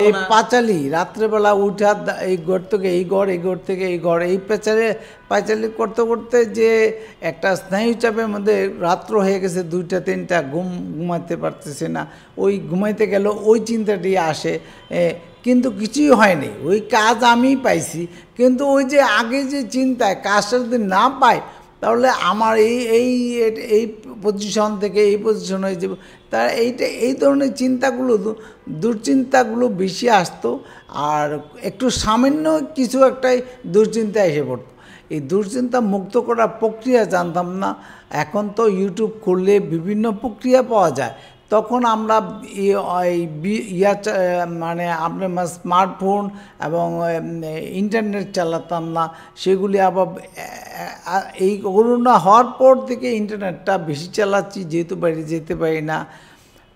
এই পাঁচালি রাত্রেবেলা উঠা এই ঘর থেকে এই ঘর এই ঘর থেকে এই ঘর এই পেঁচালে পাঁচালি করতে করতে যে একটা স্নায়ু চাপের মধ্যে রাত্র হয়ে গেছে দুইটা তিনটা ঘুম ঘুমাতে পারতেছে না ওই ঘুমাইতে গেল ওই চিন্তাটি আসে কিন্তু কিছুই হয়নি ওই কাজ আমি পাইছি কিন্তু ওই যে আগে যে চিন্তায় কাজটা যদি না পায় তাহলে আমার এই এই এই পজিশন থেকে এই পজিশন হয়ে যাব তার এইটা এই ধরনের চিন্তাগুলো দুশ্চিন্তাগুলো বেশি আসতো আর একটু সামান্য কিছু একটাই দুশ্চিন্তা এসে পড়তো এই দুশ্চিন্তা মুক্ত করার প্রক্রিয়া জানতাম না এখন তো ইউটিউব খুললে বিভিন্ন প্রক্রিয়া পাওয়া যায় তখন আমরা ইয়া মানে আপনার স্মার্টফোন এবং ইন্টারনেট চালাতাম না সেগুলি আবার এই করোনা হওয়ার পর থেকে ইন্টারনেটটা বেশি চালাচ্ছি যেহেতু বাইরে যেতে পারি না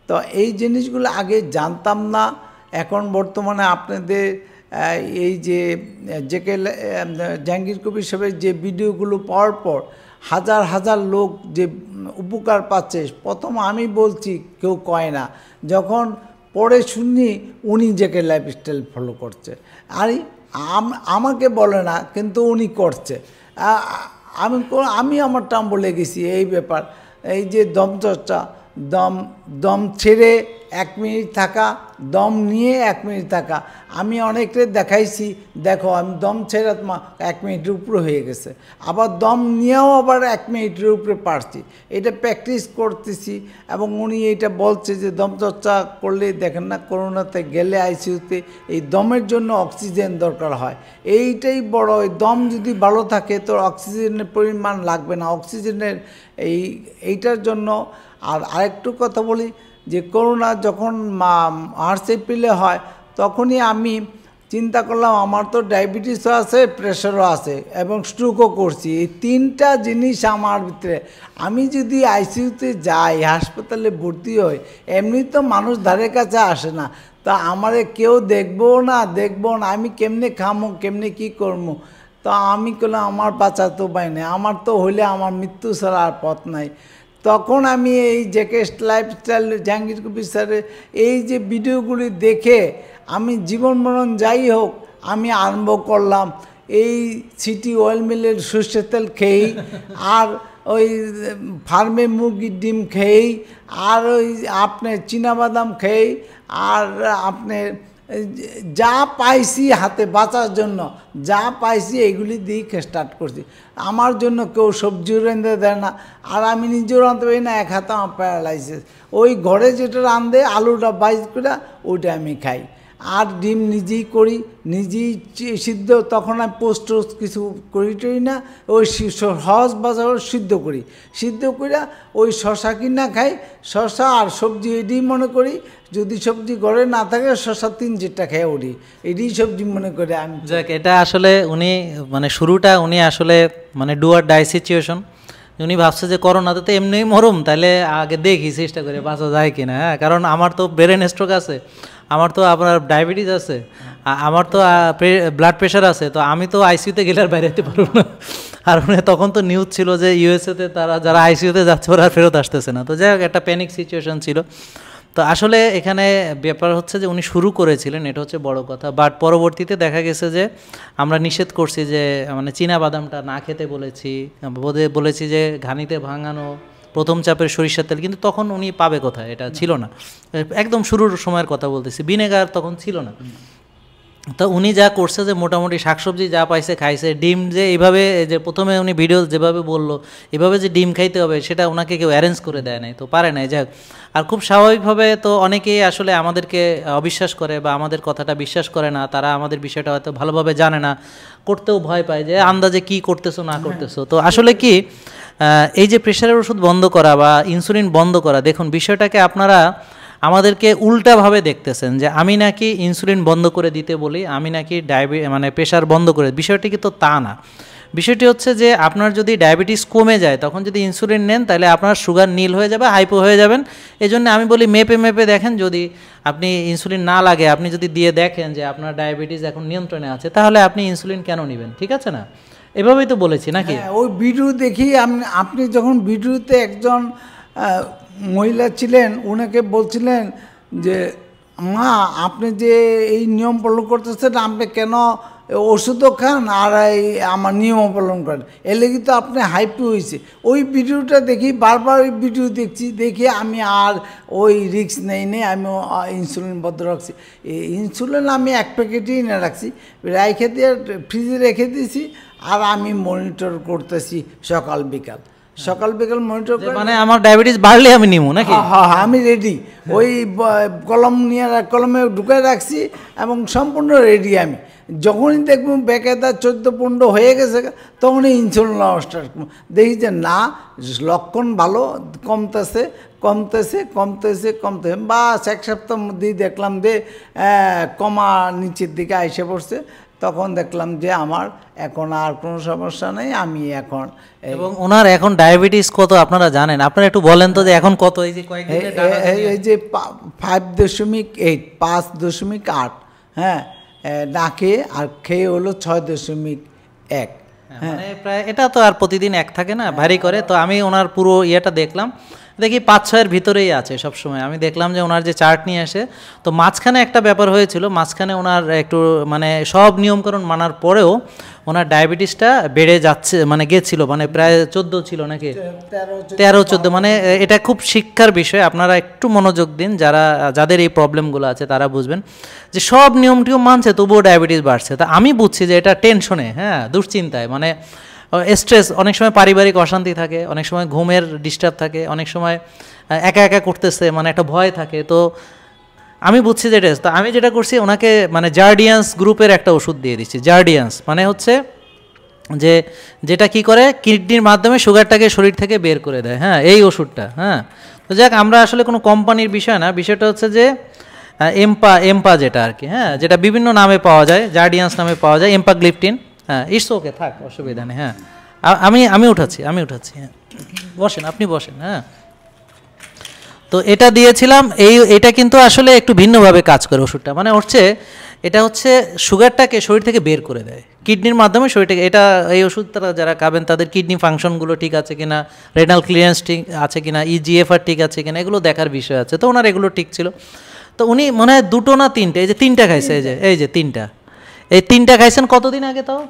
তো এই জিনিসগুলো আগে জানতাম না এখন বর্তমানে আপনাদের এই যে জেকে জাহাঙ্গীর কবির সাহেবের যে ভিডিওগুলো পাওয়ার পর হাজার হাজার লোক যে উপকার পাচ্ছে প্রথম আমি বলছি কেউ কয় না যখন পরে শুনি উনি যেকে লাইফস্টাইল ফলো করছে আর আমাকে বলে না কিন্তু উনি করছে আমি আমি আমার টাম বলে গেছি এই ব্যাপার এই যে দমচর্চা দম দম ছেড়ে এক মিনিট থাকা দম নিয়ে এক মিনিট থাকা আমি অনেককে দেখাইছি দেখো আমি দম ছেড়ে এক মিনিটের উপরে হয়ে গেছে আবার দম নিয়েও আবার এক মিনিটের উপরে পারছি এটা প্র্যাকটিস করতেছি এবং উনি এটা বলছে যে দম চর্চা করলে দেখেন না করোনাতে গেলে আইসিউতে এই দমের জন্য অক্সিজেন দরকার হয় এইটাই বড় ওই দম যদি ভালো থাকে তো অক্সিজেনের পরিমাণ লাগবে না অক্সিজেনের এই এইটার জন্য আর আরেকটু কথা বলি যে করোনা যখন মার্চ এপ্রিলে হয় তখনই আমি চিন্তা করলাম আমার তো ডায়াবেটিসও আছে প্রেশারও আছে এবং স্ট্রোকও করছি এই তিনটা জিনিস আমার ভিতরে আমি যদি আইসিউতে যাই হাসপাতালে ভর্তি হই এমনি তো মানুষ ধারে কাছে আসে না তা আমারে কেউ দেখবো না দেখবো না আমি কেমনে খামো কেমনে কি করবো তো আমি কোনো আমার বাঁচা তো পাই আমার তো হইলে আমার মৃত্যু ছাড়া আর পথ নাই তখন আমি এই জ্যাকেস্ট লাইফস্টাইল জাহাঙ্গীর কবির স্যারের এই যে ভিডিওগুলি দেখে আমি জীবন মরণ যাই হোক আমি আরম্ভ করলাম এই সিটি অয়েল মিলের সর্ষের তেল খেয়েই আর ওই ফার্মে মুরগির ডিম খেয়েই আর ওই আপনি চিনাবাদাম খেয়েই আর আপনি যা পাইছি হাতে বাঁচার জন্য যা পাইছি এগুলি দিয়েই স্টার্ট করছি আমার জন্য কেউ সবজি রেঁধে দেয় না আর আমি নিজেও রাঁধতে পারি না এক হাতে আমার প্যারালাইসিস ওই ঘরে যেটা রাঁধে আলুটা বাইজ করে ওইটা আমি খাই আর ডিম নিজেই করি নিজেই সিদ্ধ তখন আমি পোস্ট কিছু করি টি না ওই সহজ বাজার সিদ্ধ করি সিদ্ধ করে ওই শশা কিনা খাই শশা আর সবজি এটি মনে করি যদি সবজি ঘরে না থাকে শশা তিন চারটা খেয়ে উঠি এটি সবজি মনে করে আমি যাক এটা আসলে উনি মানে শুরুটা উনি আসলে মানে ডুয়ার ডাই সিচুয়েশন উনি ভাবছে যে করোনাতে তো এমনিই মরম তাহলে আগে দেখি চেষ্টা করে বাঁচা যায় কিনা হ্যাঁ কারণ আমার তো ব্রেন স্ট্রোক আছে আমার তো আপনার ডায়াবেটিস আছে আমার তো ব্লাড প্রেশার আছে তো আমি তো আইসিউতে গেলে আর বাইরে পারবো না আর মানে তখন তো নিউজ ছিল যে ইউএসএতে তারা যারা আইসিউতে যাচ্ছে ওরা ফেরত আসতেছে না তো যাই হোক একটা প্যানিক সিচুয়েশন ছিল তো আসলে এখানে ব্যাপার হচ্ছে যে উনি শুরু করেছিলেন এটা হচ্ছে বড় কথা বাট পরবর্তীতে দেখা গেছে যে আমরা নিষেধ করছি যে মানে চীনা বাদামটা না খেতে বলেছি বলেছি যে ঘানিতে ভাঙানো প্রথম চাপের সরিষার তেল কিন্তু তখন উনি পাবে কোথায় এটা ছিল না একদম শুরুর সময়ের কথা বলতেছি ভিনেগার তখন ছিল না তো উনি যা করছে যে মোটামুটি শাকসবজি যা পাইছে খাইছে ডিম যে এইভাবে যে প্রথমে উনি ভিডিও যেভাবে বলল এভাবে যে ডিম খাইতে হবে সেটা ওনাকে কেউ অ্যারেঞ্জ করে দেয় নাই তো পারে নাই যাক আর খুব স্বাভাবিকভাবে তো অনেকেই আসলে আমাদেরকে অবিশ্বাস করে বা আমাদের কথাটা বিশ্বাস করে না তারা আমাদের বিষয়টা হয়তো ভালোভাবে জানে না করতেও ভয় পায় যে আন্দাজে কি করতেছো না করতেছো তো আসলে কি এই যে প্রেশারের ওষুধ বন্ধ করা বা ইনসুলিন বন্ধ করা দেখুন বিষয়টাকে আপনারা আমাদেরকে উল্টাভাবে দেখতেছেন যে আমি নাকি ইনসুলিন বন্ধ করে দিতে বলি আমি নাকি ডায়াবে মানে প্রেশার বন্ধ করে বিষয়টি কিন্তু তা না বিষয়টি হচ্ছে যে আপনার যদি ডায়াবেটিস কমে যায় তখন যদি ইনসুলিন নেন তাহলে আপনার সুগার নীল হয়ে যাবে হাইপো হয়ে যাবেন এই জন্য আমি বলি মেপে মেপে দেখেন যদি আপনি ইনসুলিন না লাগে আপনি যদি দিয়ে দেখেন যে আপনার ডায়াবেটিস এখন নিয়ন্ত্রণে আছে তাহলে আপনি ইনসুলিন কেন নেবেন ঠিক আছে না এভাবেই তো বলেছি নাকি হ্যাঁ, ওই ভিডিও দেখি আপনি যখন ভিডিওতে একজন মহিলা ছিলেন ওনাকে বলছিলেন যে মা আপনি যে এই নিয়ম পালন করতেছেন আপনি কেন ওষুধও খান আর এই আমার নিয়ম পালন করেন এলে কিন্তু আপনি হাইপি হয়েছে ওই ভিডিওটা দেখি বারবার ওই ভিডিও দেখছি দেখে আমি আর ওই রিক্স নেই নেই আমি ইনসুলিন বদ্ধ রাখছি ইনসুলিন আমি এক প্যাকেটই না রাখছি রায় দিয়ে ফ্রিজে রেখে দিয়েছি আর আমি মনিটর করতেছি সকাল বিকাল সকাল বিকাল মনিটর মানে আমার ডায়াবেটিস বাড়লে আমি নিব নাকি হ্যাঁ, হ্যাঁ, হ্যাঁ আমি রেডি হ্যাঁ। ওই কলম নিয়ে কলমে ঢুকে রাখছি এবং সম্পূর্ণ রেডি আমি যখনই দেখব বেকেদার চোদ্দো পনেরো হয়ে গেছে তখনই ইনসুলিন স্টার্ট দেখি যে না লক্ষণ ভালো কমতেছে কমতেছে কমতেছে কমতেছে বা এক সপ্তাহ মধ্যেই দেখলাম যে কমা নিচের দিকে আইসে পড়ছে তখন দেখলাম যে আমার এখন আর কোনো সমস্যা নেই আমি এখন এবং ওনার এখন ডায়াবেটিস কত আপনারা জানেন আপনারা একটু বলেন তো যে এখন কত এই যে এই যে ফাইভ দশমিক এইট পাঁচ দশমিক আট হ্যাঁ না খেয়ে আর খেয়ে হলো ছয় দশমিক এক হ্যাঁ, হ্যাঁ। মানে প্রায় এটা তো আর প্রতিদিন এক থাকে না ভারী করে তো আমি ওনার পুরো ইয়েটা দেখলাম দেখি পাঁচ ছয়ের ভিতরেই আছে সব সময় আমি দেখলাম যে ওনার যে চার্ট নিয়ে আসে তো মাঝখানে একটা ব্যাপার হয়েছিল মাঝখানে ওনার একটু মানে সব নিয়মকরণ মানার পরেও ওনার ডায়াবেটিসটা বেড়ে যাচ্ছে মানে গেছিল মানে প্রায় চোদ্দো ছিল নাকি তেরো চোদ্দো মানে এটা খুব শিক্ষার বিষয় আপনারা একটু মনোযোগ দিন যারা যাদের এই প্রবলেমগুলো আছে তারা বুঝবেন যে সব নিয়মটিও মানছে তবুও ডায়াবেটিস বাড়ছে তা আমি বুঝছি যে এটা টেনশনে হ্যাঁ দুশ্চিন্তায় মানে স্ট্রেস অনেক সময় পারিবারিক অশান্তি থাকে অনেক সময় ঘুমের ডিস্টার্ব থাকে অনেক সময় একা একা করতেছে মানে একটা ভয় থাকে তো আমি বুঝছি যেটা তো আমি যেটা করছি ওনাকে মানে জার্ডিয়ান্স গ্রুপের একটা ওষুধ দিয়ে দিচ্ছি জার্ডিয়ান্স মানে হচ্ছে যে যেটা কি করে কিডনির মাধ্যমে সুগারটাকে শরীর থেকে বের করে দেয় হ্যাঁ এই ওষুধটা হ্যাঁ তো যাক আমরা আসলে কোনো কোম্পানির বিষয় না বিষয়টা হচ্ছে যে এম্পা এম্পা যেটা আর কি হ্যাঁ যেটা বিভিন্ন নামে পাওয়া যায় জার্ডিয়ান্স নামে পাওয়া যায় এম্পা গ্লিফটিন হ্যাঁ ইস ওকে থাক অসুবিধা নেই হ্যাঁ আমি আমি উঠাচ্ছি আমি উঠাচ্ছি হ্যাঁ বসেন আপনি বসেন হ্যাঁ তো এটা দিয়েছিলাম এই এটা কিন্তু আসলে একটু ভিন্নভাবে কাজ করে ওষুধটা মানে হচ্ছে এটা হচ্ছে সুগারটাকে শরীর থেকে বের করে দেয় কিডনির মাধ্যমে শরীরটাকে এটা এই ওষুধটা যারা খাবেন তাদের কিডনি ফাংশনগুলো ঠিক আছে কিনা রেনাল ক্লিয়ারেন্স ঠিক আছে কিনা ইজিএফআর e ঠিক আছে কিনা এগুলো দেখার বিষয় আছে তো ওনার এগুলো ঠিক ছিল তো উনি মনে হয় দুটো না তিনটে এই যে তিনটা খাইছে এই যে এই যে তিনটা এই তিনটা খাইছেন কতদিন আগে তাও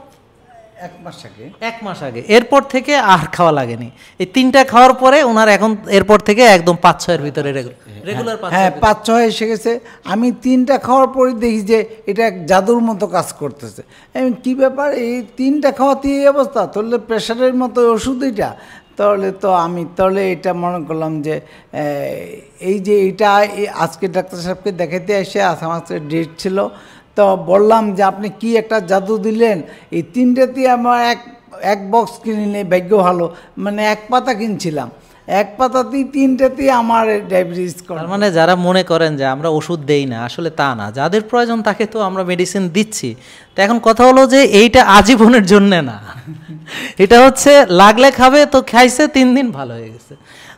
এক মাস আগে এক মাস আগে এরপর থেকে আর খাওয়া লাগেনি এই তিনটা খাওয়ার পরে ওনার এখন এরপর থেকে একদম পাঁচ ছয়ের ভিতরে রেগুলার হ্যাঁ পাঁচ ছয় এসে গেছে আমি তিনটা খাওয়ার পরে দেখি যে এটা এক জাদুর মতো কাজ করতেছে কি ব্যাপার এই তিনটা খাওয়াতে এই অবস্থা তাহলে প্রেশারের মতো ওষুধ এটা তাহলে তো আমি তাহলে এটা মনে করলাম যে এই যে এটা আজকে ডাক্তার সাহেবকে দেখাতে এসে আমার ডেট ছিল তো বললাম যে আপনি কি একটা জাদু দিলেন এই তিনটেতেই আমার এক এক বক্স কিনিনি ভাগ্য ভালো মানে এক পাতা কিনছিলাম এক পাতাতেই তিনটাতেই আমার ডায়াবেটিস করা মানে যারা মনে করেন যে আমরা ওষুধ দেই না আসলে তা না যাদের প্রয়োজন তাকে তো আমরা মেডিসিন দিচ্ছি তো এখন কথা হলো যে এইটা আজীবনের জন্যে না এটা হচ্ছে লাগলে খাবে তো খাইছে তিন দিন ভালো হয়ে গেছে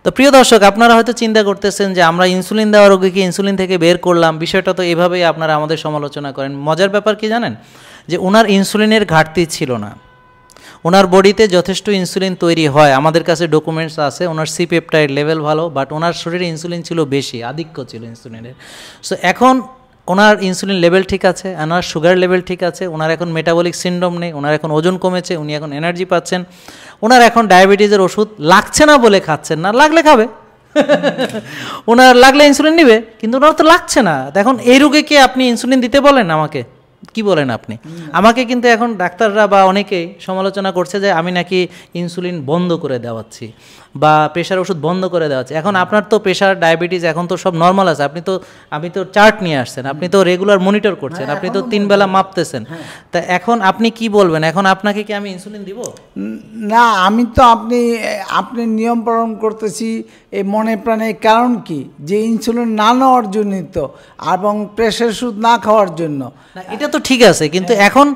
তো প্রিয় দর্শক আপনারা হয়তো চিন্তা করতেছেন যে আমরা ইনসুলিন দেওয়া রোগীকে ইনসুলিন থেকে বের করলাম বিষয়টা তো এভাবেই আপনারা আমাদের সমালোচনা করেন মজার ব্যাপার কি জানেন যে ওনার ইনসুলিনের ঘাটতি ছিল না ওনার বডিতে যথেষ্ট ইনসুলিন তৈরি হয় আমাদের কাছে ডকুমেন্টস আছে ওনার সিপেপটাইড লেভেল ভালো বাট ওনার শরীরে ইনসুলিন ছিল বেশি আধিক্য ছিল ইনসুলিনের সো এখন ওনার ইনসুলিন লেভেল ঠিক আছে ওনার সুগার লেভেল ঠিক আছে ওনার এখন মেটাবলিক সিন্ড্রোম নেই ওনার এখন ওজন কমেছে উনি এখন এনার্জি পাচ্ছেন ওনার এখন ডায়াবেটিসের ওষুধ লাগছে না বলে খাচ্ছেন না লাগলে খাবে ওনার লাগলে ইনসুলিন নিবে কিন্তু ওনার তো লাগছে না এখন এই কি আপনি ইনসুলিন দিতে বলেন আমাকে কি বলেন আপনি আমাকে কিন্তু এখন ডাক্তাররা বা অনেকেই সমালোচনা করছে যে আমি নাকি ইনসুলিন বন্ধ করে দেওয়াচ্ছি বা প্রেশার ওষুধ বন্ধ করে দেওয়াচ্ছি এখন আপনার তো প্রেশার ডায়াবেটিস এখন তো সব নর্মাল আছে আপনি তো আমি তো চার্ট নিয়ে আসছেন আপনি তো রেগুলার মনিটর করছেন হ্যাঁ, আপনি তো তিন বেলা মাপতেছেন হ্যাঁ। তা এখন আপনি কি বলবেন এখন আপনাকে কি আমি ইনসুলিন দিব না আমি তো আপনি আপনি নিয়ম পালন করতেছি এই মনে প্রাণে কারণ কি যে ইনসুলিন না নেওয়ার জন্যই তো এবং প্রেশার ওষুধ না খাওয়ার জন্য এটা এটা তো ঠিক আছে কিন্তু এখন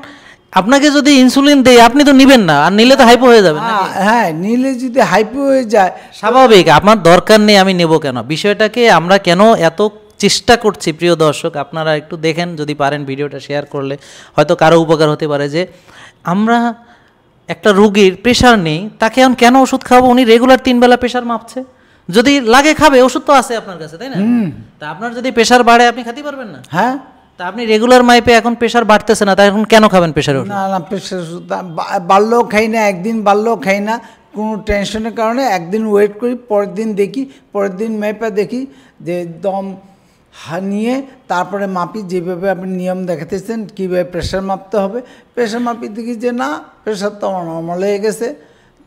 আপনাকে যদি ইনসুলিন দেয় আপনি তো নিবেন না আর নিলে তো হাইপো হয়ে যাবে হ্যাঁ নিলে যদি হাইপো হয়ে যায় স্বাভাবিক আমার দরকার নেই আমি নেব কেন বিষয়টাকে আমরা কেন এত চেষ্টা করছি প্রিয় দর্শক আপনারা একটু দেখেন যদি পারেন ভিডিওটা শেয়ার করলে হয়তো কারো উপকার হতে পারে যে আমরা একটা রুগীর প্রেশার নেই তাকে এখন কেন ওষুধ খাবো উনি রেগুলার তিনবেলা প্রেশার মাপছে যদি লাগে খাবে ওষুধ তো আছে আপনার কাছে তাই না তা আপনার যদি প্রেশার বাড়ে আপনি খেতে পারবেন না হ্যাঁ তা আপনি রেগুলার মাইপে এখন প্রেশার বাড়তেছে না তাই এখন কেন খাবেন প্রেশার ওষুধ না না প্রেশার ওষুধ বাড়লেও খাই না একদিন বাড়লেও খাই না কোনো টেনশনের কারণে একদিন ওয়েট করি পরের দিন দেখি পরের দিন মেপে দেখি যে দম নিয়ে তারপরে মাপি যেভাবে আপনি নিয়ম দেখাতেছেন কীভাবে প্রেশার মাপতে হবে প্রেশার মাপি দেখি যে না প্রেশার তো আমার নর্মাল হয়ে গেছে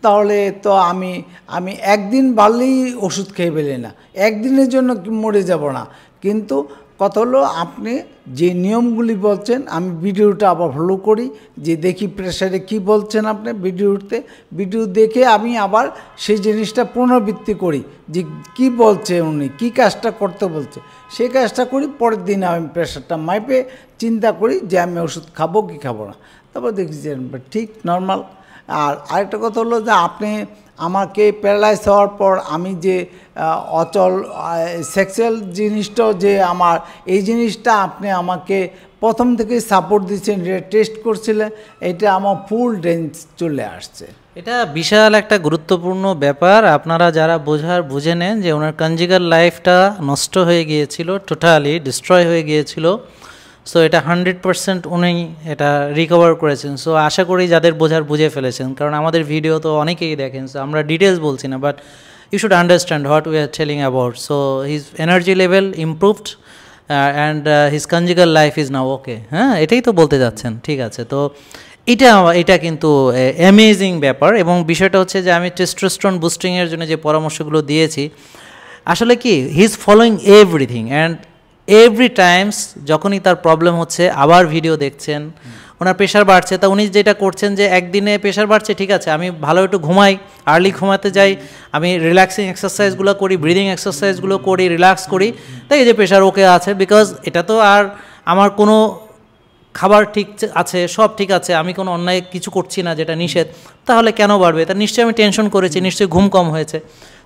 তাহলে তো আমি আমি একদিন বাড়লেই ওষুধ খেয়ে ফেলি না একদিনের জন্য মরে যাব না কিন্তু কথা হলো আপনি যে নিয়মগুলি বলছেন আমি ভিডিওটা আবার ফলো করি যে দেখি প্রেশারে কি বলছেন আপনি ভিডিওতে ভিডিও দেখে আমি আবার সেই জিনিসটা পুনরাবৃত্তি করি যে কি বলছে উনি কি কাজটা করতে বলছে সেই কাজটা করি পরের দিন আমি প্রেশারটা মাইপে চিন্তা করি যে আমি ওষুধ খাবো কি খাবো না তারপর দেখি যে ঠিক নর্মাল আর আরেকটা কথা হলো যে আপনি আমাকে প্যারালাইজ হওয়ার পর আমি যে অচল সেক্সুয়াল জিনিসটাও যে আমার এই জিনিসটা আপনি আমাকে প্রথম থেকেই সাপোর্ট দিচ্ছেন টেস্ট করছিলেন এটা আমার ফুল রেঞ্জ চলে আসছে এটা বিশাল একটা গুরুত্বপূর্ণ ব্যাপার আপনারা যারা বোঝার বুঝে নেন যে ওনার কনজিগার লাইফটা নষ্ট হয়ে গিয়েছিল টোটালি ডিস্ট্রয় হয়ে গিয়েছিল সো এটা হান্ড্রেড পারসেন্ট উনি এটা রিকভার করেছেন সো আশা করি যাদের বোঝার বুঝে ফেলেছেন কারণ আমাদের ভিডিও তো অনেকেই দেখেন সো আমরা ডিটেলস বলছি না but you should understand what we are telling about so his energy level improved and his conjugal life is now okay হ্যাঁ এটাই তো বলতে যাচ্ছেন ঠিক আছে তো এটা এটা কিন্তু অ্যামেজিং ব্যাপার এবং বিষয়টা হচ্ছে যে আমি টেস্টোস্ট্রন বুস্টিংয়ের জন্য যে পরামর্শগুলো দিয়েছি আসলে কি he is following everything and every times যখনই তার প্রবলেম হচ্ছে আবার ভিডিও দেখছেন ওনার প্রেশার বাড়ছে তা উনি যেটা করছেন যে একদিনে প্রেশার বাড়ছে ঠিক আছে আমি ভালো একটু ঘুমাই আর্লি ঘুমাতে যাই আমি রিল্যাক্সিং এক্সারসাইজগুলো করি ব্রিদিং এক্সারসাইজগুলো করি রিল্যাক্স করি তাই এই যে প্রেশার ওকে আছে বিকজ এটা তো আর আমার কোনো খাবার ঠিক আছে সব ঠিক আছে আমি কোনো অন্যায় কিছু করছি না যেটা নিষেধ তাহলে কেন বাড়বে তা নিশ্চয়ই আমি টেনশন করেছি নিশ্চয়ই ঘুম কম হয়েছে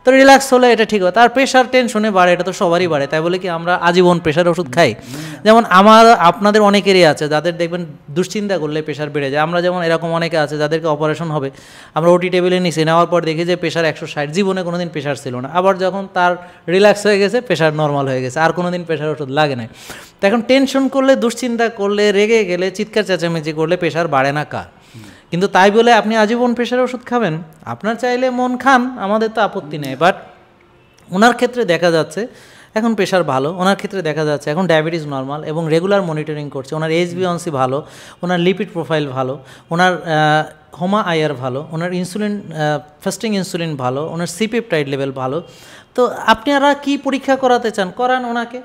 তো রিল্যাক্স হলে এটা ঠিক হয় তার প্রেশার টেনশনে বাড়ে এটা তো সবারই বাড়ে তাই বলে কি আমরা আজীবন প্রেশার ওষুধ খাই যেমন আমার আপনাদের অনেকেরই আছে যাদের দেখবেন দুশ্চিন্তা করলে প্রেশার বেড়ে যায় আমরা যেমন এরকম অনেকে আছে যাদেরকে অপারেশন হবে আমরা ওটি টেবিলে নিচে নেওয়ার পর দেখি যে প্রেশার একশো ষাট জীবনে কোনো দিন প্রেশার ছিল না আবার যখন তার রিল্যাক্স হয়ে গেছে প্রেশার নর্মাল হয়ে গেছে আর কোনো দিন প্রেশার ওষুধ লাগে না তো এখন টেনশন করলে দুশ্চিন্তা করলে রেগে গেলে চিৎকার চেঁচামেচি করলে প্রেশার বাড়ে না কার কিন্তু তাই বলে আপনি আজীবন প্রেশারের ওষুধ খাবেন আপনার চাইলে মন খান আমাদের তো আপত্তি নেই বাট ওনার ক্ষেত্রে দেখা যাচ্ছে এখন প্রেশার ভালো ওনার ক্ষেত্রে দেখা যাচ্ছে এখন ডায়াবেটিস নর্মাল এবং রেগুলার মনিটরিং করছে ওনার এইচ এইচবিওনসি ভালো ওনার লিপিড প্রোফাইল ভালো ওনার হোমা আয়ার ভালো ওনার ইনসুলিন ফাস্টিং ইনসুলিন ভালো ওনার সিপেপটাইড লেভেল ভালো তো আপনারা কি পরীক্ষা করাতে চান করান ওনাকে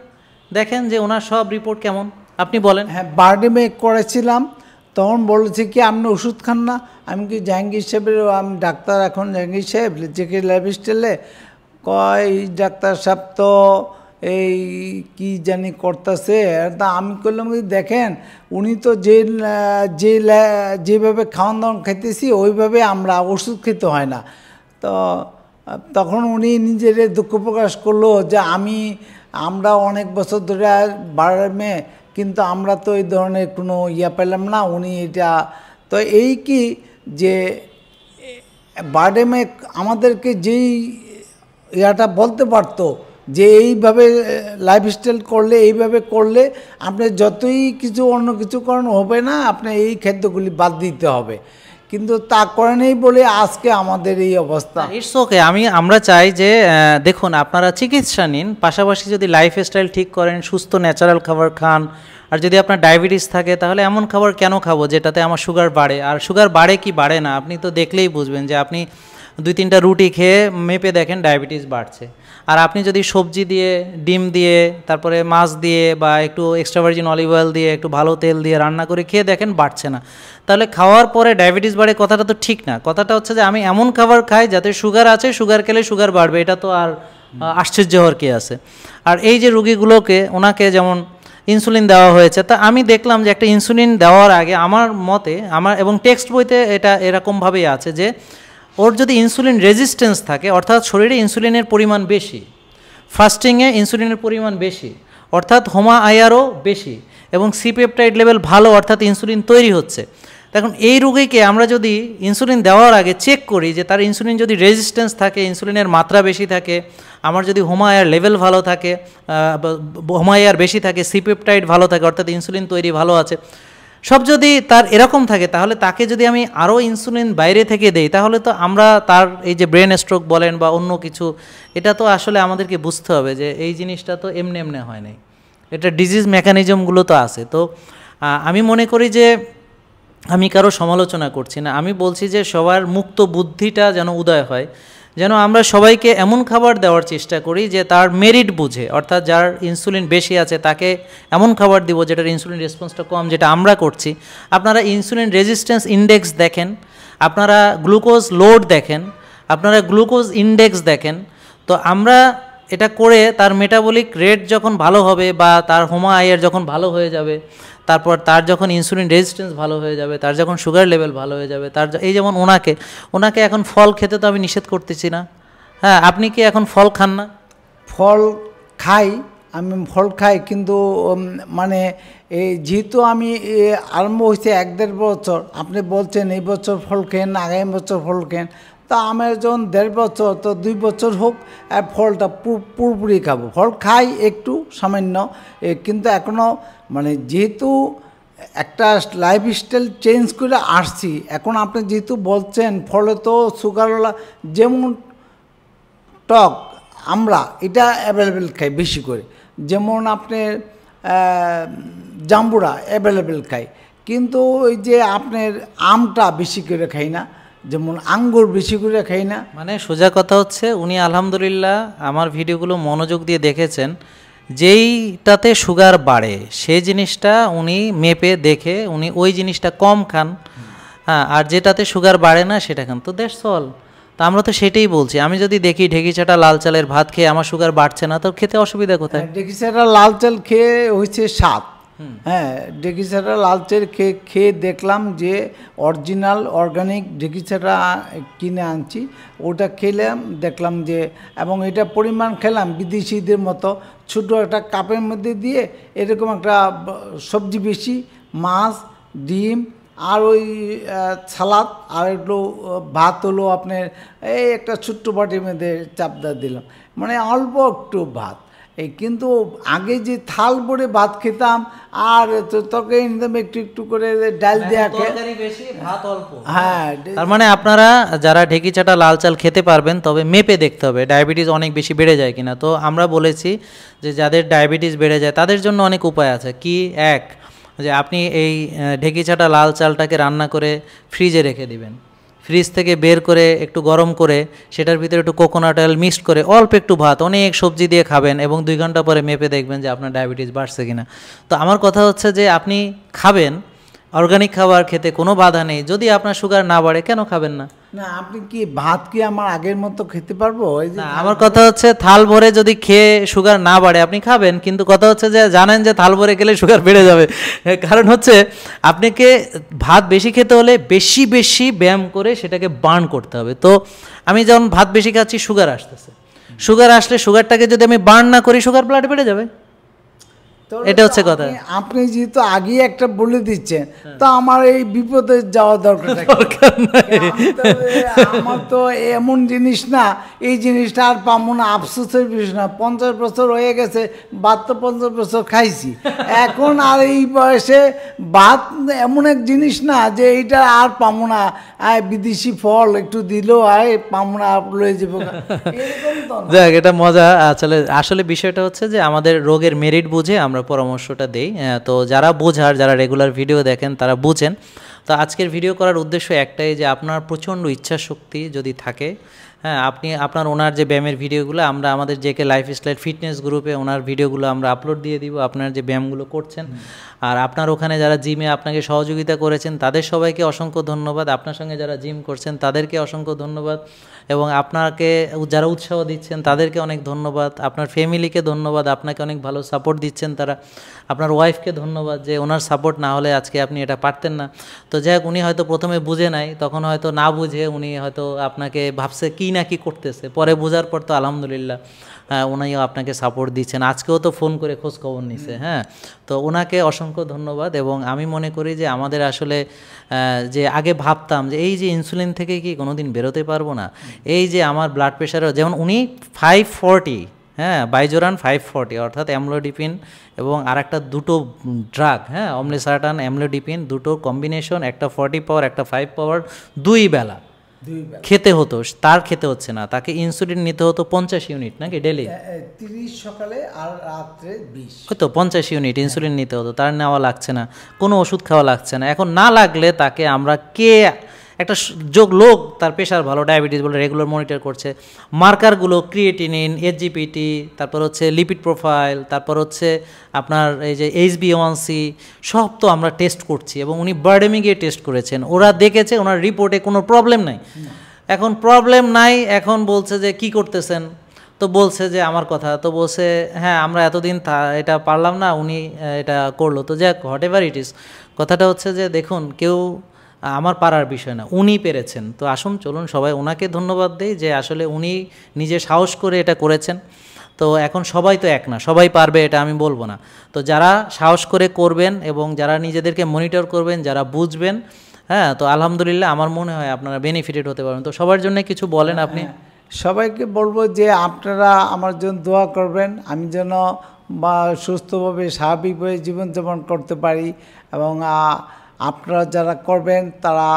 দেখেন যে ওনার সব রিপোর্ট কেমন আপনি বলেন হ্যাঁ বার্ডেমে করেছিলাম তখন বলেছে কি আপনি ওষুধ খান না আমি কি জাহাঙ্গীর সাহেবের আমি ডাক্তার এখন জাহাঙ্গীর সাহেব জেকে ল্যাব স্টেলে কয় ডাক্তার সাহেব তো এই কি জানি করতেছে তা আমি করলাম যদি দেখেন উনি তো যে যে যেভাবে খাওয়ান দাওয়ান খাইতেছি ওইভাবে আমরা ওষুধ খেতে হয় না তো তখন উনি নিজের দুঃখ প্রকাশ করলো যে আমি আমরা অনেক বছর ধরে মেয়ে কিন্তু আমরা তো এই ধরনের কোনো ইয়া পেলাম না উনি এটা তো এই কি যে বার্ডেমে আমাদেরকে যেই ইয়াটা বলতে পারতো যে এইভাবে লাইফস্টাইল করলে এইভাবে করলে আপনি যতই কিছু অন্য কিছু করানো হবে না আপনি এই খাদ্যগুলি বাদ দিতে হবে কিন্তু তা করেনি বলে আজকে আমাদের এই অবস্থা ইটস ওকে আমি আমরা চাই যে দেখুন আপনারা চিকিৎসা নিন পাশাপাশি যদি লাইফস্টাইল ঠিক করেন সুস্থ ন্যাচারাল খাবার খান আর যদি আপনার ডায়াবেটিস থাকে তাহলে এমন খাবার কেন খাবো যেটাতে আমার সুগার বাড়ে আর সুগার বাড়ে কি বাড়ে না আপনি তো দেখলেই বুঝবেন যে আপনি দুই তিনটা রুটি খেয়ে মেপে দেখেন ডায়াবেটিস বাড়ছে আর আপনি যদি সবজি দিয়ে ডিম দিয়ে তারপরে মাছ দিয়ে বা একটু এক্সট্রা ভার্জিন অলিভ অয়েল দিয়ে একটু ভালো তেল দিয়ে রান্না করে খেয়ে দেখেন বাড়ছে না তাহলে খাওয়ার পরে ডায়াবেটিস বাড়ে কথাটা তো ঠিক না কথাটা হচ্ছে যে আমি এমন খাবার খাই যাতে সুগার আছে সুগার খেলে সুগার বাড়বে এটা তো আর আশ্চর্য হওয়ার কে আছে আর এই যে রুগীগুলোকে ওনাকে যেমন ইনসুলিন দেওয়া হয়েছে তা আমি দেখলাম যে একটা ইনসুলিন দেওয়ার আগে আমার মতে আমার এবং টেক্সট বইতে এটা এরকমভাবেই আছে যে ওর যদি ইনসুলিন রেজিস্ট্যান্স থাকে অর্থাৎ শরীরে ইনসুলিনের পরিমাণ বেশি ফাস্টিংয়ে ইনসুলিনের পরিমাণ বেশি অর্থাৎ হোমা আয়ারও বেশি এবং সিপেপটাইড লেভেল ভালো অর্থাৎ ইনসুলিন তৈরি হচ্ছে এখন এই রোগীকে আমরা যদি ইনসুলিন দেওয়ার আগে চেক করি যে তার ইনসুলিন যদি রেজিস্ট্যান্স থাকে ইনসুলিনের মাত্রা বেশি থাকে আমার যদি হোমায়ার লেভেল ভালো থাকে হোমায়ার বেশি থাকে সিপেপটাইড ভালো থাকে অর্থাৎ ইনসুলিন তৈরি ভালো আছে সব যদি তার এরকম থাকে তাহলে তাকে যদি আমি আরও ইনসুলিন বাইরে থেকে দেই তাহলে তো আমরা তার এই যে ব্রেন স্ট্রোক বলেন বা অন্য কিছু এটা তো আসলে আমাদেরকে বুঝতে হবে যে এই জিনিসটা তো এমনি এমনি হয় নাই এটা ডিজিজ মেকানিজমগুলো তো আছে তো আমি মনে করি যে আমি কারো সমালোচনা করছি না আমি বলছি যে সবার মুক্ত বুদ্ধিটা যেন উদয় হয় যেন আমরা সবাইকে এমন খাবার দেওয়ার চেষ্টা করি যে তার মেরিট বুঝে অর্থাৎ যার ইনসুলিন বেশি আছে তাকে এমন খাবার দিব যেটার ইনসুলিন রেসপন্সটা কম যেটা আমরা করছি আপনারা ইনসুলিন রেজিস্ট্যান্স ইন্ডেক্স দেখেন আপনারা গ্লুকোজ লোড দেখেন আপনারা গ্লুকোজ ইন্ডেক্স দেখেন তো আমরা এটা করে তার মেটাবলিক রেট যখন ভালো হবে বা তার হোমা আয়ের যখন ভালো হয়ে যাবে তারপর তার যখন ইনসুলিন রেজিস্ট্যান্স ভালো হয়ে যাবে তার যখন সুগার লেভেল ভালো হয়ে যাবে তার এই যেমন ওনাকে ওনাকে এখন ফল খেতে তো আমি নিষেধ করতেছি না হ্যাঁ আপনি কি এখন ফল খান না ফল খাই আমি ফল খাই কিন্তু মানে এই যেহেতু আমি আরম্ভ হয়েছে এক দেড় বছর আপনি বলছেন এই বছর ফল খেন আগামী বছর ফল খেন তা আমের যখন দেড় বছর তো দুই বছর হোক ফলটা পুরোপুরি খাবো ফল খাই একটু সামান্য কিন্তু এখনও মানে যেহেতু একটা লাইফস্টাইল চেঞ্জ করে আসছি এখন আপনি যেহেতু বলছেন ফলে তো সুগারওয়ালা যেমন টক আমরা এটা অ্যাভেলেবেল খাই বেশি করে যেমন আপনি জাম্বুরা অ্যাভেলেবেল খাই কিন্তু ওই যে আপনার আমটা বেশি করে খাই না যেমন আঙ্গুর বেশি করে খাই না মানে সোজা কথা হচ্ছে উনি আলহামদুলিল্লাহ আমার ভিডিওগুলো মনোযোগ দিয়ে দেখেছেন যেইটাতে সুগার বাড়ে সেই জিনিসটা উনি মেপে দেখে উনি ওই জিনিসটা কম খান হ্যাঁ আর যেটাতে সুগার বাড়ে না সেটা খান তো দেশ চল তো আমরা তো সেটাই বলছি আমি যদি দেখি ঢেকি চাটা লাল চালের ভাত খেয়ে আমার সুগার বাড়ছে না তো খেতে অসুবিধা কোথায় ঢেকি চাটা লাল চাল খেয়ে হয়েছে স্বাদ হ্যাঁ ঢেকি ছাড়া লালচের খেয়ে খেয়ে দেখলাম যে অরিজিনাল অর্গানিক ঢেকি কিনে আনছি ওটা খেলাম দেখলাম যে এবং এটা পরিমাণ খেলাম বিদেশিদের মতো ছোট একটা কাপের মধ্যে দিয়ে এরকম একটা সবজি বেশি মাছ ডিম আর ওই সালাদ আর একটু ভাত হলো আপনার এই একটা ছোট্ট বাটির মধ্যে চাপদা দিলাম মানে অল্প একটু ভাত এই কিন্তু আগে যে থাল পরে ভাত খেতাম আর তরকারি নিতাম একটু একটু করে ডাল মানে দেওয়া হ্যাঁ তার মানে আপনারা যারা ঢেকি চাটা লাল চাল খেতে পারবেন তবে মেপে দেখতে হবে ডায়াবেটিস অনেক বেশি বেড়ে যায় কিনা তো আমরা বলেছি যে যাদের ডায়াবেটিস বেড়ে যায় তাদের জন্য অনেক উপায় আছে কি এক যে আপনি এই ঢেকি চাটা লাল চালটাকে রান্না করে ফ্রিজে রেখে দিবেন ফ্রিজ থেকে বের করে একটু গরম করে সেটার ভিতরে একটু কোকোনাট অয়েল মিক্সড করে অল্প একটু ভাত অনেক সবজি দিয়ে খাবেন এবং দুই ঘন্টা পরে মেপে দেখবেন যে আপনার ডায়াবেটিস বাড়ছে কিনা তো আমার কথা হচ্ছে যে আপনি খাবেন অর্গানিক খাবার খেতে কোনো বাধা নেই যদি আপনার সুগার না বাড়ে কেন খাবেন না না আপনি কি ভাত কি আমার আগের মতো খেতে পারবো আমার কথা হচ্ছে থাল ভরে যদি খেয়ে সুগার না বাড়ে আপনি খাবেন কিন্তু কথা হচ্ছে যে জানেন যে থাল ভরে গেলে সুগার বেড়ে যাবে কারণ হচ্ছে আপনাকে ভাত বেশি খেতে হলে বেশি বেশি ব্যায়াম করে সেটাকে বার্ন করতে হবে তো আমি যেমন ভাত বেশি খাচ্ছি সুগার আসতেছে সুগার আসলে সুগারটাকে যদি আমি বার্ন না করি সুগার ব্লাড বেড়ে যাবে এটা হচ্ছে কথা আপনি যেহেতু আগে একটা বলে দিচ্ছেন হ্যাঁ। তো আমার এই বিপদে যাওয়া দরকার আমার তো এমন জিনিস না এই জিনিসটা আর পাবো না আফসোসের বিষয় না পঞ্চাশ বছর হয়ে গেছে ভাত তো পঞ্চাশ বছর খাইছি এখন আর এই বয়সে ভাত এমন এক জিনিস না যে এইটা আর পাবো না আয় বিদেশি ফল একটু দিলেও আয় পাবো না লয়ে যাবো যাক এটা মজা আসলে আসলে বিষয়টা হচ্ছে যে আমাদের রোগের মেরিট বুঝে আমরা পরামর্শটা দেই তো যারা বোঝার যারা রেগুলার ভিডিও দেখেন তারা বুঝেন তো আজকের ভিডিও করার উদ্দেশ্য একটাই যে আপনার প্রচণ্ড ইচ্ছা শক্তি যদি থাকে হ্যাঁ আপনি আপনার ওনার যে ব্যায়ামের ভিডিওগুলো আমরা আমাদের জেকে স্টাইল ফিটনেস গ্রুপে ওনার ভিডিওগুলো আমরা আপলোড দিয়ে দিব আপনার যে ব্যায়ামগুলো করছেন আর আপনার ওখানে যারা জিমে আপনাকে সহযোগিতা করেছেন তাদের সবাইকে অসংখ্য ধন্যবাদ আপনার সঙ্গে যারা জিম করছেন তাদেরকে অসংখ্য ধন্যবাদ এবং আপনাকে যারা উৎসাহ দিচ্ছেন তাদেরকে অনেক ধন্যবাদ আপনার ফ্যামিলিকে ধন্যবাদ আপনাকে অনেক ভালো সাপোর্ট দিচ্ছেন তারা আপনার ওয়াইফকে ধন্যবাদ যে ওনার সাপোর্ট না হলে আজকে আপনি এটা পারতেন না তো যাই হোক উনি হয়তো প্রথমে বুঝে নাই তখন হয়তো না বুঝে উনি হয়তো আপনাকে ভাবছে কী না কী করতেছে পরে বোঝার পর তো আলহামদুলিল্লাহ হ্যাঁ, উনিও আপনাকে সাপোর্ট দিচ্ছেন আজকেও তো ফোন করে খোঁজ খবর নিছে হ্যাঁ তো ওনাকে অসংখ্য ধন্যবাদ এবং আমি মনে করি যে আমাদের আসলে যে আগে ভাবতাম যে এই যে ইনসুলিন থেকে কি কোনোদিন বেরোতে পারবো না এই যে আমার ব্লাড প্রেশারও যেমন উনি ফাইভ ফোরটি হ্যাঁ বাইজোরান ফাইভ ফর্টি অর্থাৎ অ্যামলোডিপিন এবং আর হ্যাঁ, একটা দুটো ড্রাগ হ্যাঁ অমলেসারাটান অ্যামলোডিপিন দুটো কম্বিনেশন একটা ফর্টি পাওয়ার একটা ফাইভ পাওয়ার দুই বেলা খেতে হতো তার খেতে হচ্ছে না তাকে ইনসুলিন নিতে হতো পঞ্চাশ ইউনিট নাকি ডেলি তিরিশ সকালে আর রাত্রে বিশ হয়তো পঞ্চাশ ইউনিট ইনসুলিন নিতে হতো তার নেওয়া লাগছে না কোনো ওষুধ খাওয়া লাগছে না এখন না লাগলে তাকে আমরা কে একটা যোগ লোক তার প্রেশার ভালো ডায়াবেটিস বলে রেগুলার মনিটর করছে মার্কারগুলো ক্রিয়েটিনিন এসজিপিটি তারপর হচ্ছে লিপিড প্রোফাইল তারপর হচ্ছে আপনার এই যে এইচ বি ওয়ানসি সব তো আমরা টেস্ট করছি এবং উনি বার্ডেমি গিয়ে টেস্ট করেছেন ওরা দেখেছে ওনার রিপোর্টে কোনো প্রবলেম নাই এখন প্রবলেম নাই এখন বলছে যে কি করতেছেন তো বলছে যে আমার কথা তো বলছে হ্যাঁ আমরা এতদিন তা এটা পারলাম না উনি এটা করলো তো যাক হোয়াট এভার ইট ইস কথাটা হচ্ছে যে দেখুন কেউ আমার পারার বিষয় না উনি পেরেছেন তো আসুন চলুন সবাই ওনাকে ধন্যবাদ দেই যে আসলে উনি নিজে সাহস করে এটা করেছেন তো এখন সবাই তো এক না সবাই পারবে এটা আমি বলবো না তো যারা সাহস করে করবেন এবং যারা নিজেদেরকে মনিটর করবেন যারা বুঝবেন হ্যাঁ তো আলহামদুলিল্লাহ আমার মনে হয় আপনারা বেনিফিটেড হতে পারবেন তো সবার জন্য কিছু বলেন আপনি হ্যাঁ, হ্যাঁ। সবাইকে বলবো যে আপনারা আমার জন্য দোয়া করবেন আমি যেন বা সুস্থভাবে স্বাভাবিকভাবে জীবনযাপন করতে পারি এবং আপনারা যারা করবেন তারা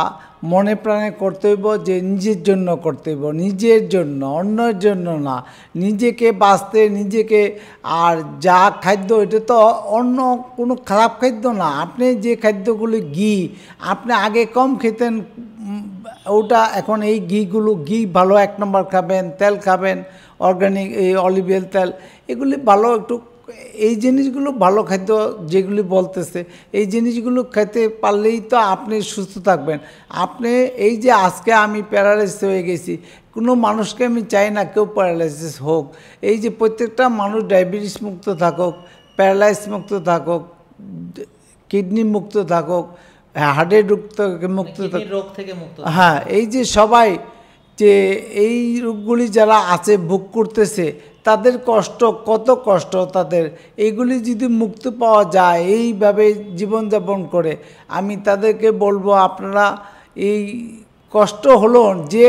মনে প্রাণে কর্তব্য যে নিজের জন্য কর্তব্য নিজের জন্য অন্যের জন্য না নিজেকে বাঁচতে নিজেকে আর যা খাদ্য এটা তো অন্য কোনো খারাপ খাদ্য না আপনি যে খাদ্যগুলো ঘি আপনি আগে কম খেতেন ওটা এখন এই ঘিগুলো ঘি ভালো এক নম্বর খাবেন তেল খাবেন অর্গানিক এই অলিভিয়াল তেল এগুলি ভালো একটু এই জিনিসগুলো ভালো খাদ্য যেগুলি বলতেছে এই জিনিসগুলো খেতে পারলেই তো আপনি সুস্থ থাকবেন আপনি এই যে আজকে আমি প্যারালাইসিস হয়ে গেছি কোনো মানুষকে আমি চাই না কেউ প্যারালাইসিস হোক এই যে প্রত্যেকটা মানুষ ডায়াবেটিস মুক্ত থাকুক প্যারালাইস মুক্ত থাকুক কিডনি মুক্ত থাকুক হার্টের রোগ থেকে মুক্ত রোগ থেকে মুক্ত হ্যাঁ এই যে সবাই যে এই রোগগুলি যারা আছে ভোগ করতেছে তাদের কষ্ট কত কষ্ট তাদের এইগুলি যদি মুক্ত পাওয়া যায় এইভাবে জীবনযাপন করে আমি তাদেরকে বলবো আপনারা এই কষ্ট হলো যে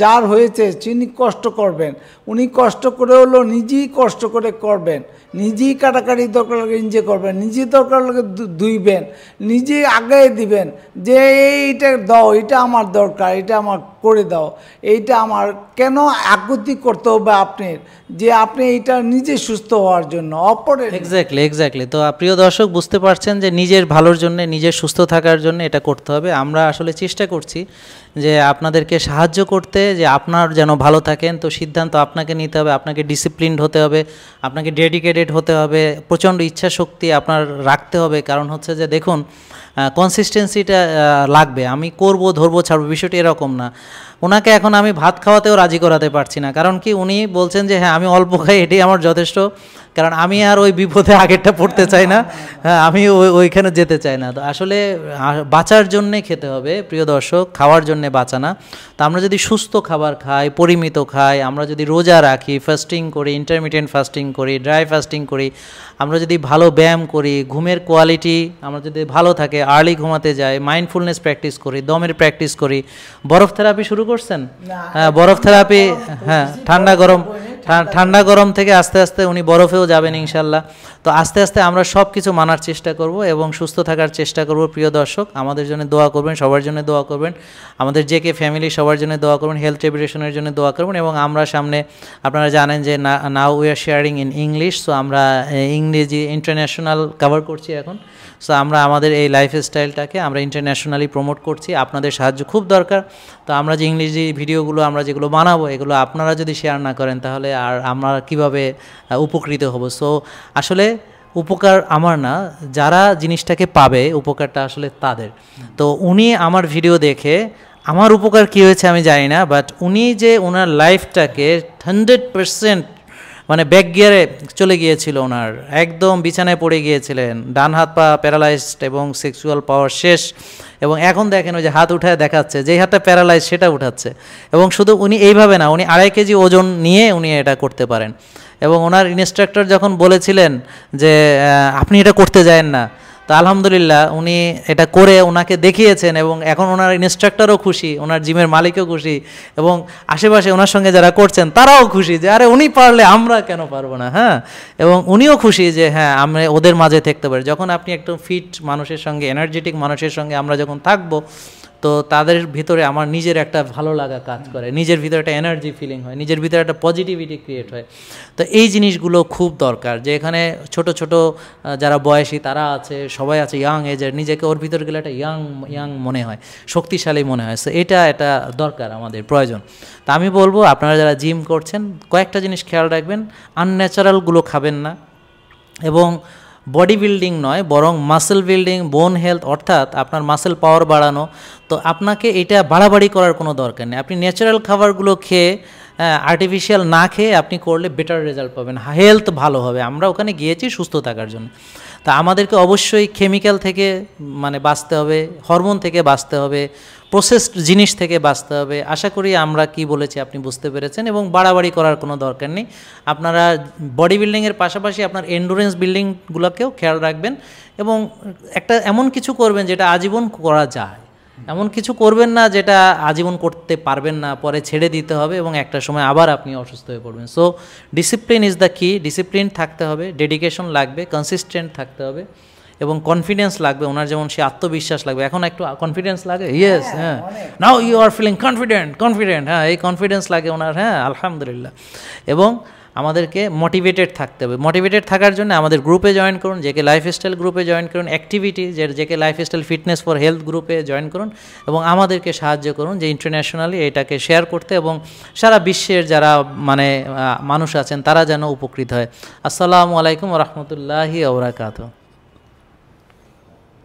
যার হয়েছে তিনি কষ্ট করবেন উনি কষ্ট করে হলো নিজেই কষ্ট করে করবেন নিজেই কাটাকাটি দরকার লাগে নিজে করবেন নিজে দরকার লাগে দুইবেন নিজেই আগে দিবেন যে এইটা দাও এটা আমার দরকার এটা আমার করে দাও এইটা আমার কেন আকুতি করতে হবে আপনার যে আপনি এইটা নিজে সুস্থ হওয়ার জন্য অপরের এক্স্যাক্টলি এক্স্যাক্টলি তো প্রিয় দর্শক বুঝতে পারছেন যে নিজের ভালোর জন্য নিজের সুস্থ থাকার জন্য এটা করতে হবে আমরা আসলে চেষ্টা করছি যে আপনাদেরকে সাহায্য করতে যে আপনার যেন ভালো থাকেন তো সিদ্ধান্ত আপনাকে নিতে হবে আপনাকে ডিসিপ্লিনড হতে হবে আপনাকে ডেডিকেটেড ডেডিকেটেড হতে হবে প্রচণ্ড ইচ্ছা শক্তি আপনার রাখতে হবে কারণ হচ্ছে যে দেখুন কনসিস্টেন্সিটা লাগবে আমি করব ধরবো ছাড়বো বিষয়টি এরকম না ওনাকে এখন আমি ভাত খাওয়াতেও রাজি করাতে পারছি না কারণ কি উনি বলছেন যে হ্যাঁ আমি অল্প খাই এটি আমার যথেষ্ট কারণ আমি আর ওই বিপদে আগেরটা পড়তে চাই না হ্যাঁ, আমি ওইখানে যেতে চাই না তো আসলে বাঁচার জন্যে খেতে হবে প্রিয় দর্শক খাওয়ার জন্যে বাঁচা না তো আমরা যদি সুস্থ খাবার খাই পরিমিত খাই আমরা যদি রোজা রাখি ফাস্টিং করি ইন্টারমিডিয়েন্ট ফাস্টিং করি ড্রাই ফাস্টিং করি আমরা যদি ভালো ব্যায়াম করি ঘুমের কোয়ালিটি আমরা যদি ভালো থাকে আর্লি ঘুমাতে যাই মাইন্ডফুলনেস প্র্যাকটিস করি দমের প্র্যাকটিস করি বরফ থেরাপি শুরু করছেন হ্যাঁ বরফ থেরাপি হ্যাঁ ঠান্ডা গরম ঠান্ডা গরম থেকে আস্তে আস্তে উনি বরফেও যাবেন ইনশাল্লাহ তো আস্তে আস্তে আমরা সব কিছু মানার চেষ্টা করব এবং সুস্থ থাকার চেষ্টা করব প্রিয় দর্শক আমাদের জন্য দোয়া করবেন সবার জন্য দোয়া করবেন আমাদের যে কে ফ্যামিলি সবার জন্য দোয়া করবেন হেলথ রেপুটেশনের জন্য দোয়া করবেন এবং আমরা সামনে আপনারা জানেন যে now we are sharing in English so আমরা ইংরেজি ইন্টারন্যাশনাল কভার করছি এখন সো আমরা আমাদের এই লাইফ স্টাইলটাকে আমরা ইন্টারন্যাশনালি প্রমোট করছি আপনাদের সাহায্য খুব দরকার তো আমরা যে ইংলিশ ভিডিওগুলো আমরা যেগুলো বানাবো এগুলো আপনারা যদি শেয়ার না করেন তাহলে আর আমরা কিভাবে উপকৃত হব সো আসলে উপকার আমার না যারা জিনিসটাকে পাবে উপকারটা আসলে তাদের তো উনি আমার ভিডিও দেখে আমার উপকার কী হয়েছে আমি জানি না বাট উনি যে ওনার লাইফটাকে হান্ড্রেড পারসেন্ট মানে ব্যাক গিয়ারে চলে গিয়েছিল ওনার একদম বিছানায় পড়ে গিয়েছিলেন ডান হাত পা প্যারালাইজড এবং সেক্সুয়াল পাওয়ার শেষ এবং এখন দেখেন ওই যে হাত উঠায় দেখাচ্ছে যেই হাতটা প্যারালাইজ সেটা উঠাচ্ছে এবং শুধু উনি এইভাবে না উনি আড়াই কেজি ওজন নিয়ে উনি এটা করতে পারেন এবং ওনার ইনস্ট্রাক্টর যখন বলেছিলেন যে আপনি এটা করতে যায়েন না তো আলহামদুলিল্লাহ উনি এটা করে ওনাকে দেখিয়েছেন এবং এখন ওনার ইনস্ট্রাক্টরও খুশি ওনার জিমের মালিকও খুশি এবং আশেপাশে ওনার সঙ্গে যারা করছেন তারাও খুশি যে আরে উনি পারলে আমরা কেন পারবো না হ্যাঁ এবং উনিও খুশি যে হ্যাঁ আমরা ওদের মাঝে থাকতে পারি যখন আপনি একটু ফিট মানুষের সঙ্গে এনার্জেটিক মানুষের সঙ্গে আমরা যখন থাকবো তো তাদের ভিতরে আমার নিজের একটা ভালো লাগা কাজ করে নিজের ভিতরে একটা এনার্জি ফিলিং হয় নিজের ভিতরে একটা পজিটিভিটি ক্রিয়েট হয় তো এই জিনিসগুলো খুব দরকার যে এখানে ছোট ছোট যারা বয়সী তারা আছে সবাই আছে ইয়াং এজের নিজেকে ওর ভিতর গেলে একটা ইয়াং ইয়াং মনে হয় শক্তিশালী মনে হয় সো এটা একটা দরকার আমাদের প্রয়োজন তা আমি বলবো আপনারা যারা জিম করছেন কয়েকটা জিনিস খেয়াল রাখবেন আনন্যাচারালগুলো খাবেন না এবং বডি বিল্ডিং নয় বরং মাসেল বিল্ডিং বোন হেলথ অর্থাৎ আপনার মাসেল পাওয়ার বাড়ানো তো আপনাকে এটা বাড়াবাড়ি করার কোনো দরকার নেই আপনি ন্যাচারাল খাবারগুলো খেয়ে আর্টিফিশিয়াল না খেয়ে আপনি করলে বেটার রেজাল্ট পাবেন হেলথ ভালো হবে আমরা ওখানে গিয়েছি সুস্থ থাকার জন্য তা আমাদেরকে অবশ্যই কেমিক্যাল থেকে মানে বাঁচতে হবে হরমোন থেকে বাঁচতে হবে প্রসেসড জিনিস থেকে বাঁচতে হবে আশা করি আমরা কি বলেছি আপনি বুঝতে পেরেছেন এবং বাড়াবাড়ি করার কোনো দরকার নেই আপনারা বডি বিল্ডিংয়ের পাশাপাশি আপনার এন্ডুরেন্স বিল্ডিংগুলোকেও খেয়াল রাখবেন এবং একটা এমন কিছু করবেন যেটা আজীবন করা যায় এমন কিছু করবেন না যেটা আজীবন করতে পারবেন না পরে ছেড়ে দিতে হবে এবং একটা সময় আবার আপনি অসুস্থ হয়ে পড়বেন সো ডিসিপ্লিন ইজ দ্য কি ডিসিপ্লিন থাকতে হবে ডেডিকেশন লাগবে কনসিস্টেন্ট থাকতে হবে এবং কনফিডেন্স লাগবে ওনার যেমন সে আত্মবিশ্বাস লাগবে এখন একটু কনফিডেন্স লাগে ইয়েস হ্যাঁ now you are feeling confident confident হ্যাঁ এই কনফিডেন্স লাগে ওনার হ্যাঁ আলহামদুলিল্লাহ এবং আমাদেরকে মোটিভেটেড থাকতে হবে মোটিভেটেড থাকার জন্য আমাদের গ্রুপে জয়েন করুন জেকে লাইফস্টাইল গ্রুপে জয়েন করুন অ্যাক্টিভিটি যে JK lifestyle fitness for health গ্রুপে জয়েন করুন এবং আমাদেরকে সাহায্য করুন যে ইন্টারন্যাশনালি এটাকে শেয়ার করতে এবং সারা বিশ্বের যারা মানে মানুষ আছেন তারা যেন উপকৃত হয় আসসালামু আলাইকুম রহমতুল্লাহি ওবরাকাতু